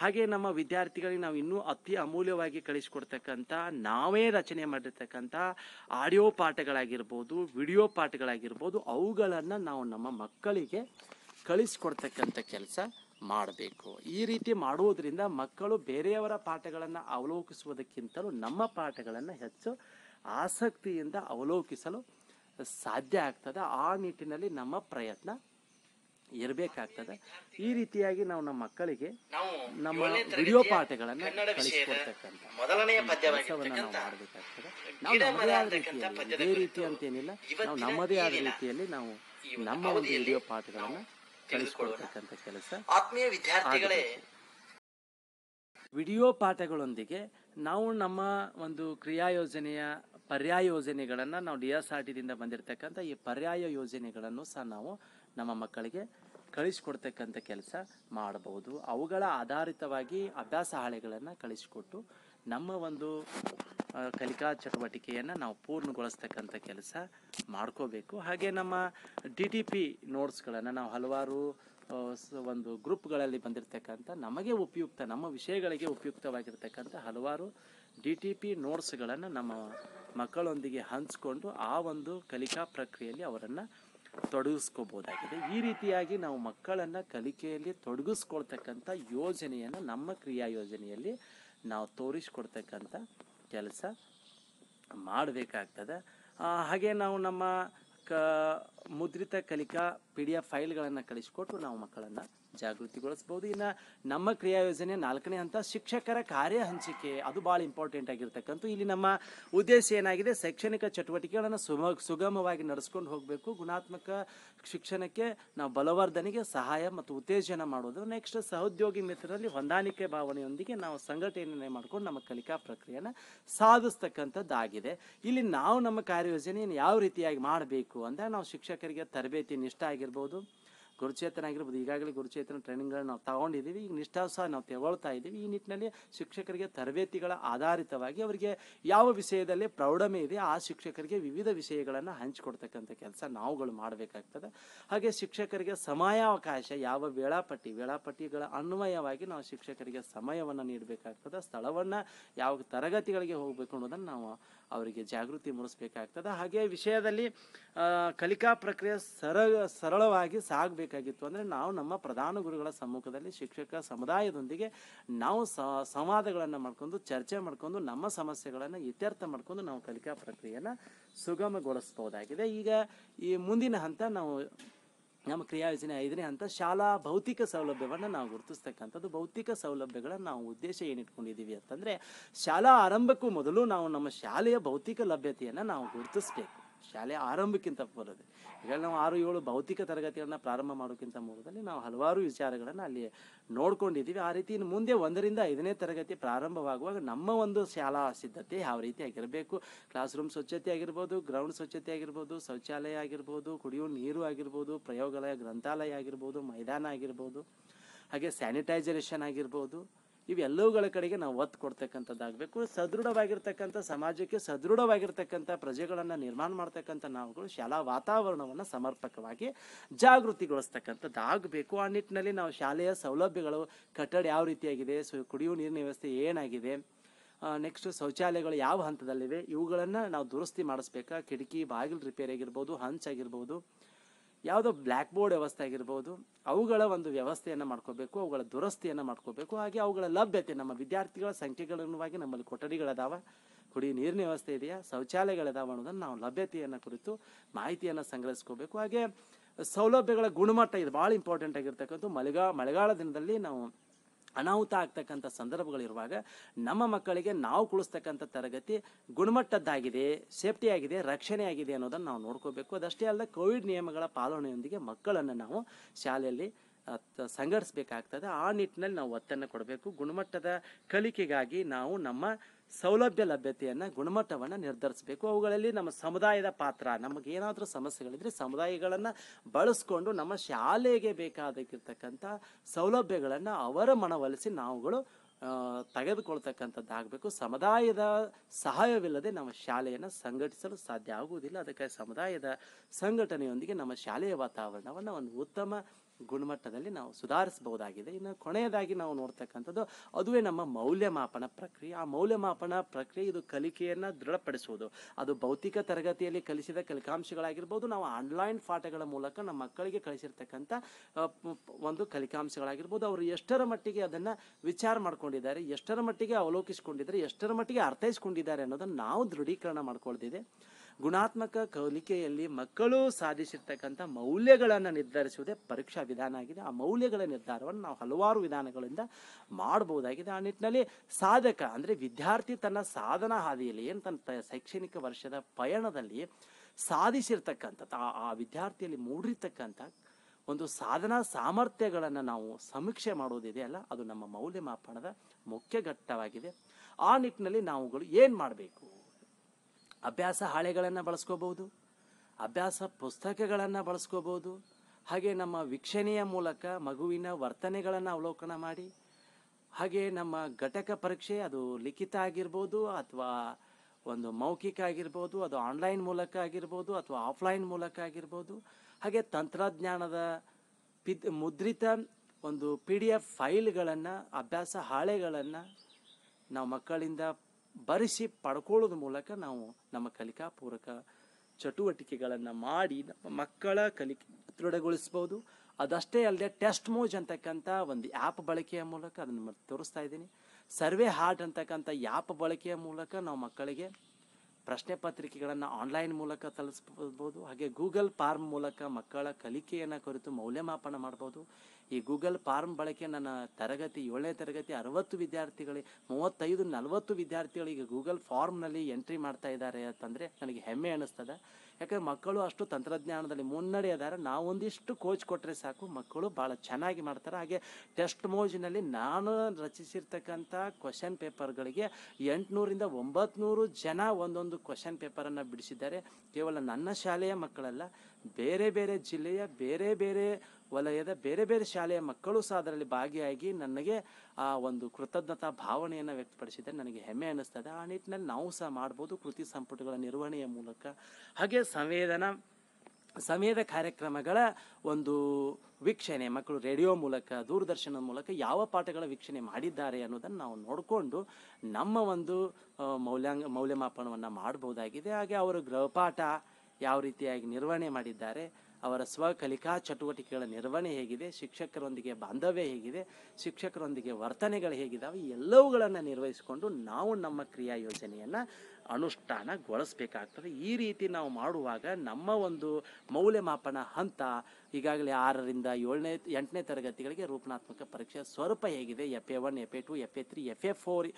ಹಾಗೆ ನಮ್ಮ ವಿದ್ಯಾರ್ಥಿಗಳಿಗೆ ನಾವು ಇನ್ನೂ ಅತಿ ಅಮೂಲ್ಯವಾಗಿ ಕಳಿಸ್ಕೊಡ್ತಕ್ಕಂಥ ನಾವೇ ರಚನೆ ಮಾಡಿರ್ತಕ್ಕಂಥ ಆಡಿಯೋ ಪಾಠಗಳಾಗಿರ್ಬೋದು ವಿಡಿಯೋ ಪಾಠಗಳಾಗಿರ್ಬೋದು ಅವುಗಳನ್ನು ನಾವು ನಮ್ಮ ಮಕ್ಕಳಿಗೆ ಕಳಿಸ್ಕೊಡ್ತಕ್ಕಂಥ ಕೆಲಸ ಮಾಡಬೇಕು ಈ ರೀತಿ ಮಾಡುವುದರಿಂದ ಮಕ್ಕಳು ಬೇರೆಯವರ ಪಾಠಗಳನ್ನು ಅವಲೋಕಿಸುವುದಕ್ಕಿಂತಲೂ ನಮ್ಮ ಪಾಠಗಳನ್ನು ಹೆಚ್ಚು ಆಸಕ್ತಿಯಿಂದ ಅವಲೋಕಿಸಲು ಸಾಧ್ಯ ಆಗ್ತದೆ ಆ ನಿಟ್ಟಿನಲ್ಲಿ ನಮ್ಮ ಪ್ರಯತ್ನ ಇರಬೇಕಾಗ್ತದೆ ಈ ರೀತಿಯಾಗಿ ನಾವು ನಮ್ಮ ಮಕ್ಕಳಿಗೆ ನಮ್ಮ ವಿಡಿಯೋ ಪಾಠಗಳನ್ನು ಕಲಿಸ್ಕೊಡ್ತಕ್ಕಂಥ ನಾವು ಮಾಡಬೇಕಾಗ್ತದೆ ನಾವು ನಮ್ಮದೇ ಆದ ರೀತಿಯಲ್ಲಿ ಇದೇ ರೀತಿ ಏನಿಲ್ಲ ನಾವು ನಮ್ಮದೇ ಆದ ರೀತಿಯಲ್ಲಿ ನಾವು ನಮ್ಮ ಒಂದು ವಿಡಿಯೋ ಪಾಠಗಳನ್ನು ಕಲಿಸ್ಕೊಡ್ತಕ್ಕಂಥ ಕೆಲಸ ಆತ್ಮೀಯ ವಿದ್ಯಾರ್ಥಿಗಳೇ ವಿಡಿಯೋ ಪಾಠಗಳೊಂದಿಗೆ ನಾವು ನಮ್ಮ ಒಂದು ಕ್ರಿಯಾ ಯೋಜನೆಯ ಪರ್ಯಾಯ ಯೋಜನೆಗಳನ್ನು ನಾವು ಡಿ ಎಸ್ ಆರ್ ಟಿದಿಂದ ಬಂದಿರತಕ್ಕಂಥ ಈ ಪರ್ಯಾಯ ಯೋಜನೆಗಳನ್ನು ಸಹ ನಾವು ನಮ್ಮ ಮಕ್ಕಳಿಗೆ ಕಳಿಸ್ಕೊಡ್ತಕ್ಕಂಥ ಕೆಲಸ ಮಾಡಬಹುದು ಅವುಗಳ ಆಧಾರಿತವಾಗಿ ಅಭ್ಯಾಸ ಹಾಳೆಗಳನ್ನು ಕಳಿಸಿಕೊಟ್ಟು ನಮ್ಮ ಒಂದು ಕಲಿಕಾ ಚಟುವಟಿಕೆಯನ್ನು ನಾವು ಪೂರ್ಣಗೊಳಿಸ್ತಕ್ಕಂಥ ಕೆಲಸ ಮಾಡ್ಕೋಬೇಕು ಹಾಗೆ ನಮ್ಮ ಡಿ ಟಿ ಪಿ ನೋಟ್ಸ್ಗಳನ್ನು ನಾವು ಹಲವಾರು ಒಂದು ಗ್ರೂಪ್ಗಳಲ್ಲಿ ಬಂದಿರತಕ್ಕಂಥ ನಮಗೆ ಉಪಯುಕ್ತ ನಮ್ಮ ವಿಷಯಗಳಿಗೆ ಉಪಯುಕ್ತವಾಗಿರ್ತಕ್ಕಂಥ ಹಲವಾರು ಡಿ ಟಿ ಪಿ ನೋಟ್ಸ್ಗಳನ್ನು ನಮ್ಮ ಮಕ್ಕಳೊಂದಿಗೆ ಹಂಚಿಕೊಂಡು ಆ ಒಂದು ಕಲಿಕಾ ಪ್ರಕ್ರಿಯೆಯಲ್ಲಿ ಅವರನ್ನು ತೊಡಗಿಸ್ಕೋಬೋದಾಗಿದೆ ಈ ರೀತಿಯಾಗಿ ನಾವು ಮಕ್ಕಳನ್ನು ಕಲಿಕೆಯಲ್ಲಿ ತೊಡಗಿಸ್ಕೊಳ್ತಕ್ಕಂಥ ಯೋಜನೆಯನ್ನು ನಮ್ಮ ಕ್ರಿಯಾ ಯೋಜನೆಯಲ್ಲಿ ನಾವು ತೋರಿಸ್ಕೊಡ್ತಕ್ಕಂಥ ಕೆಲಸ ಮಾಡಬೇಕಾಗ್ತದೆ ಹಾಗೆ ನಾವು ನಮ್ಮ ಕ ಮುದ್ರಿತ ಕಲಿಕಾ ಪಿ ಡಿ ಎಫ್ ಫೈಲ್ಗಳನ್ನು ಕಳಿಸ್ಕೊಟ್ಟು ನಾವು ಮಕ್ಕಳನ್ನು ಜಾಗೃತಿಗೊಳಿಸ್ಬೋದು ಇನ್ನು ನಮ್ಮ ಕ್ರಿಯಾ ಯೋಜನೆ ನಾಲ್ಕನೇ ಹಂತ ಶಿಕ್ಷಕರ ಕಾರ್ಯ ಹಂಚಿಕೆ ಅದು ಭಾಳ ಇಂಪಾರ್ಟೆಂಟ್ ಆಗಿರ್ತಕ್ಕಂಥ ಇಲ್ಲಿ ನಮ್ಮ ಉದ್ದೇಶ ಏನಾಗಿದೆ ಶೈಕ್ಷಣಿಕ ಚಟುವಟಿಕೆಗಳನ್ನು ಸುಮ ಸುಗಮವಾಗಿ ನಡೆಸ್ಕೊಂಡು ಹೋಗಬೇಕು ಗುಣಾತ್ಮಕ ಶಿಕ್ಷಣಕ್ಕೆ ನಾವು ಬಲವರ್ಧನೆಗೆ ಸಹಾಯ ಮತ್ತು ಉತ್ತೇಜನ ಮಾಡೋದು ನೆಕ್ಸ್ಟ್ ಸಹೋದ್ಯೋಗಿ ಮಿತ್ರರಲ್ಲಿ ಹೊಂದಾಣಿಕೆ ಭಾವನೆಯೊಂದಿಗೆ ನಾವು ಸಂಘಟನೆ ಮಾಡ್ಕೊಂಡು ನಮ್ಮ ಕಲಿಕಾ ಪ್ರಕ್ರಿಯೆನ ಸಾಧಿಸ್ತಕ್ಕಂಥದ್ದಾಗಿದೆ ಇಲ್ಲಿ ನಾವು ನಮ್ಮ ಕಾರ್ಯಯೋಜನೆಯನ್ನು ಯಾವ ರೀತಿಯಾಗಿ ಮಾಡಬೇಕು ಅಂದರೆ ನಾವು ಶಿಕ್ಷಕರಿಗೆ ತರಬೇತಿ ನಿಷ್ಠ ಆಗಿರ್ಬೋದು ಗುರುಚೇತನ ಆಗಿರ್ಬೋದು ಈಗಾಗಲೇ ಗುರುಚೇತನ ಟ್ರೈನಿಂಗ್ಗಳನ್ನ ನಾವು ತಗೊಂಡಿದ್ದೀವಿ ಈಗ ನಿಷ್ಠಾ ಸಹ ನಾವು ತಗೊಳ್ತಾ ಇದ್ದೀವಿ ಈ ನಿಟ್ಟಿನಲ್ಲಿ ಶಿಕ್ಷಕರಿಗೆ ತರಬೇತಿಗಳ ಆಧಾರಿತವಾಗಿ ಅವರಿಗೆ ಯಾವ ವಿಷಯದಲ್ಲಿ ಪ್ರೌಢಮೆ ಇದೆ ಆ ಶಿಕ್ಷಕರಿಗೆ ವಿವಿಧ ವಿಷಯಗಳನ್ನು ಹಂಚಿಕೊಡ್ತಕ್ಕಂಥ ಕೆಲಸ ನಾವುಗಳು ಮಾಡಬೇಕಾಗ್ತದೆ ಹಾಗೆ ಶಿಕ್ಷಕರಿಗೆ ಸಮಯಾವಕಾಶ ಯಾವ ವೇಳಾಪಟ್ಟಿ ವೇಳಾಪಟ್ಟಿಗಳ ಅನ್ವಯವಾಗಿ ನಾವು ಶಿಕ್ಷಕರಿಗೆ ಸಮಯವನ್ನು ನೀಡಬೇಕಾಗ್ತದೆ ಸ್ಥಳವನ್ನು ಯಾವ ತರಗತಿಗಳಿಗೆ ಹೋಗಬೇಕು ಅನ್ನೋದನ್ನು ನಾವು ಅವರಿಗೆ ಜಾಗೃತಿ ಮೂಡಿಸ್ಬೇಕಾಗ್ತದೆ ಹಾಗೆ ವಿಷಯದಲ್ಲಿ ಕಲಿಕಾ ಪ್ರಕ್ರಿಯೆ ಸರ ಸರಳವಾಗಿ ಸಾಗಬೇಕಾಗಿತ್ತು ಅಂದರೆ ನಾವು ನಮ್ಮ ಪ್ರಧಾನ ಗುರುಗಳ ಸಮ್ಮುಖದಲ್ಲಿ ಶಿಕ್ಷಕ ಸಮುದಾಯದೊಂದಿಗೆ ನಾವು ಸಂವಾದಗಳನ್ನು ಮಾಡ್ಕೊಂಡು ಚರ್ಚೆ ಮಾಡಿಕೊಂಡು ನಮ್ಮ ಸಮಸ್ಯೆಗಳನ್ನು ಇತ್ಯರ್ಥ ಮಾಡಿಕೊಂಡು ನಾವು ಕಲಿಕಾ ಪ್ರಕ್ರಿಯೆಯನ್ನು ಸುಗಮಗೊಳಿಸ್ಬೋದಾಗಿದೆ ಈಗ ಈ ಮುಂದಿನ ಹಂತ ನಾವು ನಮ್ಮ ಕ್ರಿಯಾ ಯೋಜನೆ ಐದನೇ ಹಂತ ಶಾಲಾ ಭೌತಿಕ ಸೌಲಭ್ಯವನ್ನು ನಾವು ಗುರುತಿಸ್ತಕ್ಕಂಥದ್ದು ಭೌತಿಕ ಸೌಲಭ್ಯಗಳನ್ನು ನಾವು ಉದ್ದೇಶ ಏನಿಟ್ಕೊಂಡಿದ್ದೀವಿ ಅಂತಂದರೆ ಶಾಲಾ ಆರಂಭಕ್ಕೂ ಮೊದಲು ನಾವು ನಮ್ಮ ಶಾಲೆಯ ಭೌತಿಕ ಲಭ್ಯತೆಯನ್ನು ನಾವು ಗುರುತಿಸಬೇಕು ಶಾಲೆ ಆರಂಭಕ್ಕಿಂತ ಪೂರ್ವದಲ್ಲಿ ಈಗ ನಾವು ಆರು ಏಳು ಭೌತಿಕ ತರಗತಿಗಳನ್ನ ಪ್ರಾರಂಭ ಮಾಡೋಕ್ಕಿಂತ ಮೂಲದಲ್ಲಿ ನಾವು ಹಲವಾರು ವಿಚಾರಗಳನ್ನು ಅಲ್ಲಿ ನೋಡ್ಕೊಂಡಿದ್ದೀವಿ ಆ ರೀತಿ ಇನ್ನು ಮುಂದೆ ಒಂದರಿಂದ ಐದನೇ ತರಗತಿ ಪ್ರಾರಂಭವಾಗುವಾಗ ನಮ್ಮ ಒಂದು ಶಾಲಾ ಸಿದ್ಧತೆ ಯಾವ ರೀತಿ ಆಗಿರಬೇಕು ಕ್ಲಾಸ್ ರೂಮ್ ಸ್ವಚ್ಛತೆ ಆಗಿರ್ಬೋದು ಗ್ರೌಂಡ್ ಸ್ವಚ್ಛತೆ ಆಗಿರ್ಬೋದು ಶೌಚಾಲಯ ಆಗಿರ್ಬೋದು ಕುಡಿಯುವ ನೀರು ಆಗಿರ್ಬೋದು ಪ್ರಯೋಗಾಲಯ ಗ್ರಂಥಾಲಯ ಆಗಿರ್ಬೋದು ಮೈದಾನ ಆಗಿರ್ಬೋದು ಹಾಗೆ ಸ್ಯಾನಿಟೈಸೇಷನ್ ಆಗಿರ್ಬೋದು ಇವೆಲ್ಲವುಗಳ ಕಡೆಗೆ ನಾವು ಒತ್ತು ಕೊಡ್ತಕ್ಕಂಥದ್ದಾಗಬೇಕು ಸದೃಢವಾಗಿರ್ತಕ್ಕಂಥ ಸಮಾಜಕ್ಕೆ ಸದೃಢವಾಗಿರ್ತಕ್ಕಂಥ ಪ್ರಜೆಗಳನ್ನು ನಿರ್ಮಾಣ ಮಾಡ್ತಕ್ಕಂಥ ನಾವುಗಳು ಶಾಲಾ ವಾತಾವರಣವನ್ನು ಸಮರ್ಪಕವಾಗಿ ಜಾಗೃತಿಗೊಳಿಸ್ತಕ್ಕಂಥದ್ದಾಗಬೇಕು ಆ ನಿಟ್ಟಿನಲ್ಲಿ ನಾವು ಶಾಲೆಯ ಸೌಲಭ್ಯಗಳು ಕಟ್ಟಡ ಯಾವ ರೀತಿಯಾಗಿದೆ ಕುಡಿಯುವ ನೀರಿನ ವ್ಯವಸ್ಥೆ ಏನಾಗಿದೆ ನೆಕ್ಸ್ಟ್ ಶೌಚಾಲಯಗಳು ಯಾವ ಹಂತದಲ್ಲಿವೆ ಇವುಗಳನ್ನು ನಾವು ದುರಸ್ತಿ ಮಾಡಿಸ್ಬೇಕಾ ಕಿಟಕಿ ಬಾಗಿಲು ರಿಪೇರಿ ಆಗಿರ್ಬೋದು ಹಂಚಾಗಿರ್ಬೋದು ಯಾವುದೋ ಬ್ಲ್ಯಾಕ್ ಬೋರ್ಡ್ ವ್ಯವಸ್ಥೆ ಆಗಿರ್ಬೋದು ಅವುಗಳ ಒಂದು ವ್ಯವಸ್ಥೆಯನ್ನು ಮಾಡ್ಕೋಬೇಕು ಅವುಗಳ ದುರಸ್ತಿಯನ್ನು ಮಾಡ್ಕೋಬೇಕು ಹಾಗೆ ಅವುಗಳ ಲಭ್ಯತೆ ನಮ್ಮ ವಿದ್ಯಾರ್ಥಿಗಳ ಸಂಖ್ಯೆಗಳನ್ನುವಾಗಿ ನಮ್ಮಲ್ಲಿ ಕೊಠಡಿಗಳಿದಾವೆ ಕುಡಿಯ ನೀರಿನ ವ್ಯವಸ್ಥೆ ಇದೆಯಾ ಶೌಚಾಲಯಗಳದಾವೆ ಅನ್ನೋದನ್ನು ನಾವು ಲಭ್ಯತೆಯನ್ನು ಕುರಿತು ಮಾಹಿತಿಯನ್ನು ಸಂಗ್ರಹಿಸ್ಕೋಬೇಕು ಹಾಗೆ ಸೌಲಭ್ಯಗಳ ಗುಣಮಟ್ಟ ಇದು ಭಾಳ ಇಂಪಾರ್ಟೆಂಟ್ ಆಗಿರ್ತಕ್ಕಂಥ ಮಳೆಗಾ ಮಳೆಗಾಲ ದಿನದಲ್ಲಿ ನಾವು ಅನಾಹುತ ಆಗ್ತಕ್ಕಂಥ ಸಂದರ್ಭಗಳಿರುವಾಗ ನಮ್ಮ ಮಕ್ಕಳಿಗೆ ನಾವು ಕುಳಿಸ್ತಕ್ಕಂಥ ತರಗತಿ ಗುಣಮಟ್ಟದ್ದಾಗಿದೆ ಸೇಫ್ಟಿ ಆಗಿದೆ ರಕ್ಷಣೆ ಆಗಿದೆ ಅನ್ನೋದನ್ನು ನಾವು ನೋಡ್ಕೋಬೇಕು ಅದಷ್ಟೇ ಅಲ್ಲದೆ ಕೋವಿಡ್ ನಿಯಮಗಳ ಪಾಲನೆಯೊಂದಿಗೆ ಮಕ್ಕಳನ್ನು ನಾವು ಶಾಲೆಯಲ್ಲಿ ಸಂಘಟಿಸಬೇಕಾಗ್ತದೆ ಆ ನಿಟ್ಟಿನಲ್ಲಿ ನಾವು ಒತ್ತನ್ನು ಕೊಡಬೇಕು ಗುಣಮಟ್ಟದ ಕಲಿಕೆಗಾಗಿ ನಾವು ನಮ್ಮ ಸೌಲಭ್ಯ ಲಭ್ಯತೆಯನ್ನು ಗುಣಮಟ್ಟವನ್ನು ನಿರ್ಧರಿಸಬೇಕು ಅವುಗಳಲ್ಲಿ ನಮ್ಮ ಸಮುದಾಯದ ಪಾತ್ರ ನಮಗೇನಾದರೂ ಸಮಸ್ಯೆಗಳಿದ್ದರೆ ಸಮುದಾಯಗಳನ್ನು ಬಳಸ್ಕೊಂಡು ನಮ್ಮ ಶಾಲೆಗೆ ಬೇಕಾದಕ್ಕಿರ್ತಕ್ಕಂಥ ಸೌಲಭ್ಯಗಳನ್ನು ಅವರ ಮನವೊಲಿಸಿ ನಾವುಗಳು ತೆಗೆದುಕೊಳ್ತಕ್ಕಂಥದ್ದಾಗಬೇಕು ಸಮುದಾಯದ ಸಹಾಯವಿಲ್ಲದೆ ನಮ್ಮ ಶಾಲೆಯನ್ನು ಸಂಘಟಿಸಲು ಸಾಧ್ಯ ಆಗುವುದಿಲ್ಲ ಅದಕ್ಕೆ ಸಮುದಾಯದ ಸಂಘಟನೆಯೊಂದಿಗೆ ನಮ್ಮ ಶಾಲೆಯ ವಾತಾವರಣವನ್ನು ಒಂದು ಉತ್ತಮ ಗುಣಮಟ್ಟದಲ್ಲಿ ನಾವು ಸುಧಾರಿಸಬಹುದಾಗಿದೆ ಇನ್ನು ಕೊನೆಯದಾಗಿ ನಾವು ನೋಡ್ತಕ್ಕಂಥದ್ದು ಅದುವೇ ನಮ್ಮ ಮೌಲ್ಯಮಾಪನ ಪ್ರಕ್ರಿಯೆ ಆ ಮೌಲ್ಯಮಾಪನ ಪ್ರಕ್ರಿಯೆ ಇದು ಕಲಿಕೆಯನ್ನು ದೃಢಪಡಿಸುವುದು ಅದು ಭೌತಿಕ ತರಗತಿಯಲ್ಲಿ ಕಲಿಸಿದ ಕಲಿಕಾಂಶಗಳಾಗಿರ್ಬೋದು ನಾವು ಆನ್ಲೈನ್ ಪಾಠಗಳ ಮೂಲಕ ನಮ್ಮ ಮಕ್ಕಳಿಗೆ ಕಳಿಸಿರ್ತಕ್ಕಂಥ ಒಂದು ಕಲಿಕಾಂಶಗಳಾಗಿರ್ಬೋದು ಅವರು ಎಷ್ಟರ ಮಟ್ಟಿಗೆ ಅದನ್ನು ವಿಚಾರ ಮಾಡ್ಕೊಂಡಿದ್ದಾರೆ ಎಷ್ಟರ ಮಟ್ಟಿಗೆ ಅವಲೋಕಿಸಿಕೊಂಡಿದ್ದಾರೆ ಎಷ್ಟರ ಮಟ್ಟಿಗೆ ಅರ್ಥೈಸ್ಕೊಂಡಿದ್ದಾರೆ ಅನ್ನೋದನ್ನು ನಾವು ದೃಢೀಕರಣ ಮಾಡ್ಕೊಳ್ತಿದೆ ಗುಣಾತ್ಮಕ ಕಲಿಕೆಯಲ್ಲಿ ಮಕ್ಕಳು ಸಾಧಿಸಿರ್ತಕ್ಕಂಥ ಮೌಲ್ಯಗಳನ್ನು ನಿರ್ಧರಿಸುವುದೇ ಪರೀಕ್ಷಾ ವಿಧಾನ ಆಗಿದೆ ಆ ಮೌಲ್ಯಗಳ ನಿರ್ಧಾರವನ್ನು ನಾವು ಹಲವಾರು ವಿಧಾನಗಳಿಂದ ಮಾಡಬಹುದಾಗಿದೆ ಆ ನಿಟ್ಟಿನಲ್ಲಿ ಸಾಧಕ ಅಂದರೆ ವಿದ್ಯಾರ್ಥಿ ತನ್ನ ಸಾಧನ ಹಾದಿಯಲ್ಲಿ ಏನು ತನ್ನ ಶೈಕ್ಷಣಿಕ ವರ್ಷದ ಪಯಣದಲ್ಲಿ ಸಾಧಿಸಿರ್ತಕ್ಕಂಥ ಆ ವಿದ್ಯಾರ್ಥಿಯಲ್ಲಿ ಮೂಡಿರ್ತಕ್ಕಂಥ ಒಂದು ಸಾಧನಾ ಸಾಮರ್ಥ್ಯಗಳನ್ನು ನಾವು ಸಮೀಕ್ಷೆ ಮಾಡುವುದಿದೆಯಲ್ಲ ಅದು ನಮ್ಮ ಮೌಲ್ಯಮಾಪನದ ಮುಖ್ಯ ಘಟ್ಟವಾಗಿದೆ ಆ ನಿಟ್ಟಿನಲ್ಲಿ ನಾವುಗಳು ಏನು ಮಾಡಬೇಕು ಅಭ್ಯಾಸ ಹಾಳೆಗಳನ್ನು ಬಳಸ್ಕೋಬೋದು ಅಭ್ಯಾಸ ಪುಸ್ತಕಗಳನ್ನು ಬಳಸ್ಕೋಬೋದು ಹಾಗೆ ನಮ್ಮ ವೀಕ್ಷಣೆಯ ಮೂಲಕ ಮಗುವಿನ ವರ್ತನೆಗಳನ್ನು ಅವಲೋಕನ ಮಾಡಿ ಹಾಗೆ ನಮ್ಮ ಘಟಕ ಪರೀಕ್ಷೆ ಅದು ಲಿಖಿತ ಆಗಿರ್ಬೋದು ಅಥವಾ ಒಂದು ಮೌಖಿಕ ಆಗಿರ್ಬೋದು ಅದು ಆನ್ಲೈನ್ ಮೂಲಕ ಆಗಿರ್ಬೋದು ಅಥವಾ ಆಫ್ಲೈನ್ ಮೂಲಕ ಆಗಿರ್ಬೋದು ಹಾಗೆ ತಂತ್ರಜ್ಞಾನದ ಪಿದ್ ಮುದ್ರಿತ ಒಂದು ಪಿ ಡಿ ಎಫ್ ಫೈಲ್ಗಳನ್ನು ಅಭ್ಯಾಸ ಹಾಳೆಗಳನ್ನು ನಾವು ಮಕ್ಕಳಿಂದ ಬರೆಸಿ ಪಡ್ಕೊಳ್ಳೋದ್ರ ಮೂಲಕ ನಾವು ನಮ್ಮ ಕಲಿಕಾ ಪೂರಕ ಚಟುವಟಿಕೆಗಳನ್ನು ಮಾಡಿ ನಮ್ಮ ಮಕ್ಕಳ ಕಲಿಕೆ ದೃಢಗೊಳಿಸ್ಬೋದು ಅದಷ್ಟೇ ಅಲ್ಲದೆ ಟೆಸ್ಟ್ ಮೋಜ್ ಅಂತಕ್ಕಂಥ ಒಂದು ಆ್ಯಪ್ ಬಳಕೆಯ ಮೂಲಕ ಅದನ್ನು ತೋರಿಸ್ತಾ ಇದ್ದೀನಿ ಸರ್ವೆ ಹಾರ್ಟ್ ಅಂತಕ್ಕಂಥ ಆ್ಯಪ್ ಬಳಕೆಯ ಮೂಲಕ ನಾವು ಮಕ್ಕಳಿಗೆ ಪ್ರಶ್ನೆ ಪತ್ರಿಕೆಗಳನ್ನು ಆನ್ಲೈನ್ ಮೂಲಕ ತಲುಪಬಹುದು ಹಾಗೆ ಗೂಗಲ್ ಫಾರ್ಮ್ ಮೂಲಕ ಮಕ್ಕಳ ಕಲಿಕೆಯನ್ನು ಕುರಿತು ಮೌಲ್ಯಮಾಪನ ಮಾಡ್ಬೋದು ಈ ಗೂಗಲ್ ಫಾರ್ಮ್ ಬಳಕೆ ನನ್ನ ತರಗತಿ ಏಳನೇ ತರಗತಿ ಅರವತ್ತು ವಿದ್ಯಾರ್ಥಿಗಳಿಗೆ ಮೂವತ್ತೈದು ನಲವತ್ತು ವಿದ್ಯಾರ್ಥಿಗಳಿಗೆ ಗೂಗಲ್ ಫಾರ್ಮ್ನಲ್ಲಿ ಎಂಟ್ರಿ ಮಾಡ್ತಾ ಇದ್ದಾರೆ ಅಂತಂದರೆ ನನಗೆ ಹೆಮ್ಮೆ ಅನ್ನಿಸ್ತದೆ ಯಾಕಂದರೆ ಮಕ್ಕಳು ಅಷ್ಟು ತಂತ್ರಜ್ಞಾನದಲ್ಲಿ ಮುನ್ನಡೆಯದಾರೆ ನಾವೊಂದಿಷ್ಟು ಕೋಚ್ ಕೊಟ್ಟರೆ ಸಾಕು ಮಕ್ಕಳು ಭಾಳ ಚೆನ್ನಾಗಿ ಮಾಡ್ತಾರೆ ಹಾಗೆ ಟೆಸ್ಟ್ ಮೋಜಿನಲ್ಲಿ ನಾನು ರಚಿಸಿರ್ತಕ್ಕಂಥ ಕ್ವಶನ್ ಪೇಪರ್ಗಳಿಗೆ ಎಂಟುನೂರಿಂದ ಒಂಬತ್ತು ಜನ ಒಂದೊಂದು ಕ್ವಶನ್ ಪೇಪರನ್ನು ಬಿಡಿಸಿದ್ದಾರೆ ಕೇವಲ ನನ್ನ ಶಾಲೆಯ ಮಕ್ಕಳಲ್ಲ ಬೇರೆ ಬೇರೆ ಜಿಲ್ಲೆಯ ಬೇರೆ ಬೇರೆ ವಲಯದ ಬೇರೆ ಬೇರೆ ಶಾಲೆಯ ಮಕ್ಕಳು ಸಹ ಅದರಲ್ಲಿ ಭಾಗಿಯಾಗಿ ನನಗೆ ಆ ಒಂದು ಕೃತಜ್ಞತಾ ಭಾವನೆಯನ್ನು ವ್ಯಕ್ತಪಡಿಸಿದ್ರೆ ನನಗೆ ಹೆಮ್ಮೆ ಅನ್ನಿಸ್ತದೆ ಆ ನಿಟ್ಟಿನಲ್ಲಿ ನಾವು ಸಹ ಮಾಡ್ಬೋದು ಕೃತಿ ಸಂಪುಟಗಳ ನಿರ್ವಹಣೆಯ ಮೂಲಕ ಹಾಗೆ ಸಂವೇದನ ಸಮಯದ ಕಾರ್ಯಕ್ರಮಗಳ ಒಂದು ವೀಕ್ಷಣೆ ಮಕ್ಕಳು ರೇಡಿಯೋ ಮೂಲಕ ದೂರದರ್ಶನದ ಮೂಲಕ ಯಾವ ಪಾಠಗಳ ವೀಕ್ಷಣೆ ಮಾಡಿದ್ದಾರೆ ಅನ್ನೋದನ್ನು ನಾವು ನೋಡಿಕೊಂಡು ನಮ್ಮ ಒಂದು ಮೌಲ್ಯಾಂಗ ಮೌಲ್ಯಮಾಪನವನ್ನು ಮಾಡ್ಬೋದಾಗಿದೆ ಹಾಗೆ ಅವರು ಗೃಹಪಾಠ ಯಾವ ರೀತಿಯಾಗಿ ನಿರ್ವಹಣೆ ಮಾಡಿದ್ದಾರೆ ಅವರ ಸ್ವಕಲಿಕಾ ಚಟುವಟಿಕೆಗಳ ನಿರ್ವಹಣೆ ಹೇಗಿದೆ ಶಿಕ್ಷಕರೊಂದಿಗೆ ಬಾಂಧವ್ಯ ಹೇಗಿದೆ ಶಿಕ್ಷಕರೊಂದಿಗೆ ವರ್ತನೆಗಳು ಹೇಗಿದ್ದಾವೆ ಎಲ್ಲವುಗಳನ್ನು ನಿರ್ವಹಿಸಿಕೊಂಡು ನಾವು ನಮ್ಮ ಕ್ರಿಯಾ ಯೋಜನೆಯನ್ನು ಅನುಷ್ಠಾನಗೊಳಿಸಬೇಕಾಗ್ತದೆ ಈ ರೀತಿ ನಾವು ಮಾಡುವಾಗ ನಮ್ಮ ಒಂದು ಮೌಲ್ಯಮಾಪನ ಹಂತ ಈಗಾಗಲೇ ಆರರಿಂದ ಏಳನೇ ಎಂಟನೇ ತರಗತಿಗಳಿಗೆ ರೂಪನಾತ್ಮಕ ಪರೀಕ್ಷೆ ಸ್ವರೂಪ ಹೇಗಿದೆ F A one F A two F A three F A four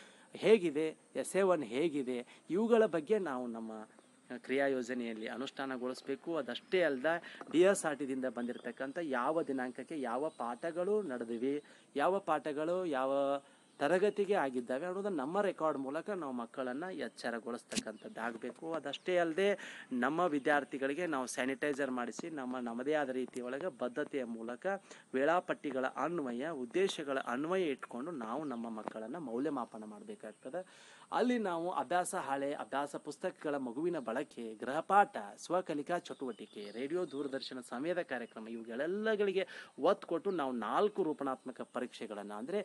ಹೇಗಿದೆ ಎಸ್ ಎ ಒನ್ ಹೇಗಿದೆ ಇವುಗಳ ಬಗ್ಗೆ ನಾವು ನಮ್ಮ ಕ್ರಿಯಾ ಯೋಜನೆಯಲ್ಲಿ ಅನುಷ್ಠಾನಗೊಳಿಸಬೇಕು ಅದಷ್ಟೇ ಅಲ್ಲದ ಡಿ ಎಸ್ ಆರ್ ಟಿದಿಂದ ಬಂದಿರತಕ್ಕಂಥ ಯಾವ ದಿನಾಂಕಕ್ಕೆ ಯಾವ ಪಾಠಗಳು ನಡೆದಿವೆ ಯಾವ ಪಾಠಗಳು ಯಾವ ತರಗತಿಗೆ ಆಗಿದ್ದಾವೆ ಅನ್ನೋದನ್ನು ನಮ್ಮ ರೆಕಾರ್ಡ್ ಮೂಲಕ ನಾವು ಮಕ್ಕಳನ್ನು ಎಚ್ಚರಗೊಳಿಸ್ತಕ್ಕಂಥದ್ದಾಗಬೇಕು ಅದಷ್ಟೇ ಅಲ್ಲದೆ ನಮ್ಮ ವಿದ್ಯಾರ್ಥಿಗಳಿಗೆ ನಾವು ಸ್ಯಾನಿಟೈಸರ್ ಮಾಡಿಸಿ ನಮ್ಮ ನಮ್ಮದೇ ಆದ ರೀತಿಯೊಳಗೆ ಬದ್ಧತೆಯ ಮೂಲಕ ವೇಳಾಪಟ್ಟಿಗಳ ಅನ್ವಯ ಉದ್ದೇಶಗಳ ಅನ್ವಯ ಇಟ್ಕೊಂಡು ನಾವು ನಮ್ಮ ಮಕ್ಕಳನ್ನು ಮೌಲ್ಯಮಾಪನ ಮಾಡಬೇಕಾಗ್ತದೆ ಅಲ್ಲಿ ನಾವು ಅಭ್ಯಾಸ ಹಾಳೆ ಅಭ್ಯಾಸ ಪುಸ್ತಕಗಳ ಮಗುವಿನ ಬಳಕೆ ಗೃಹಪಾಠ ಸ್ವಕಲಿಕಾ ಚಟುವಟಿಕೆ ರೇಡಿಯೋ ದೂರದರ್ಶನ ಸಮಯದ ಕಾರ್ಯಕ್ರಮ ಇವುಗಳೆಲ್ಲಗಳಿಗೆ ಒತ್ತು ಕೊಟ್ಟು ನಾವು ನಾಲ್ಕು ರೂಪಣಾತ್ಮಕ ಪರೀಕ್ಷೆಗಳನ್ನು ಅಂದರೆ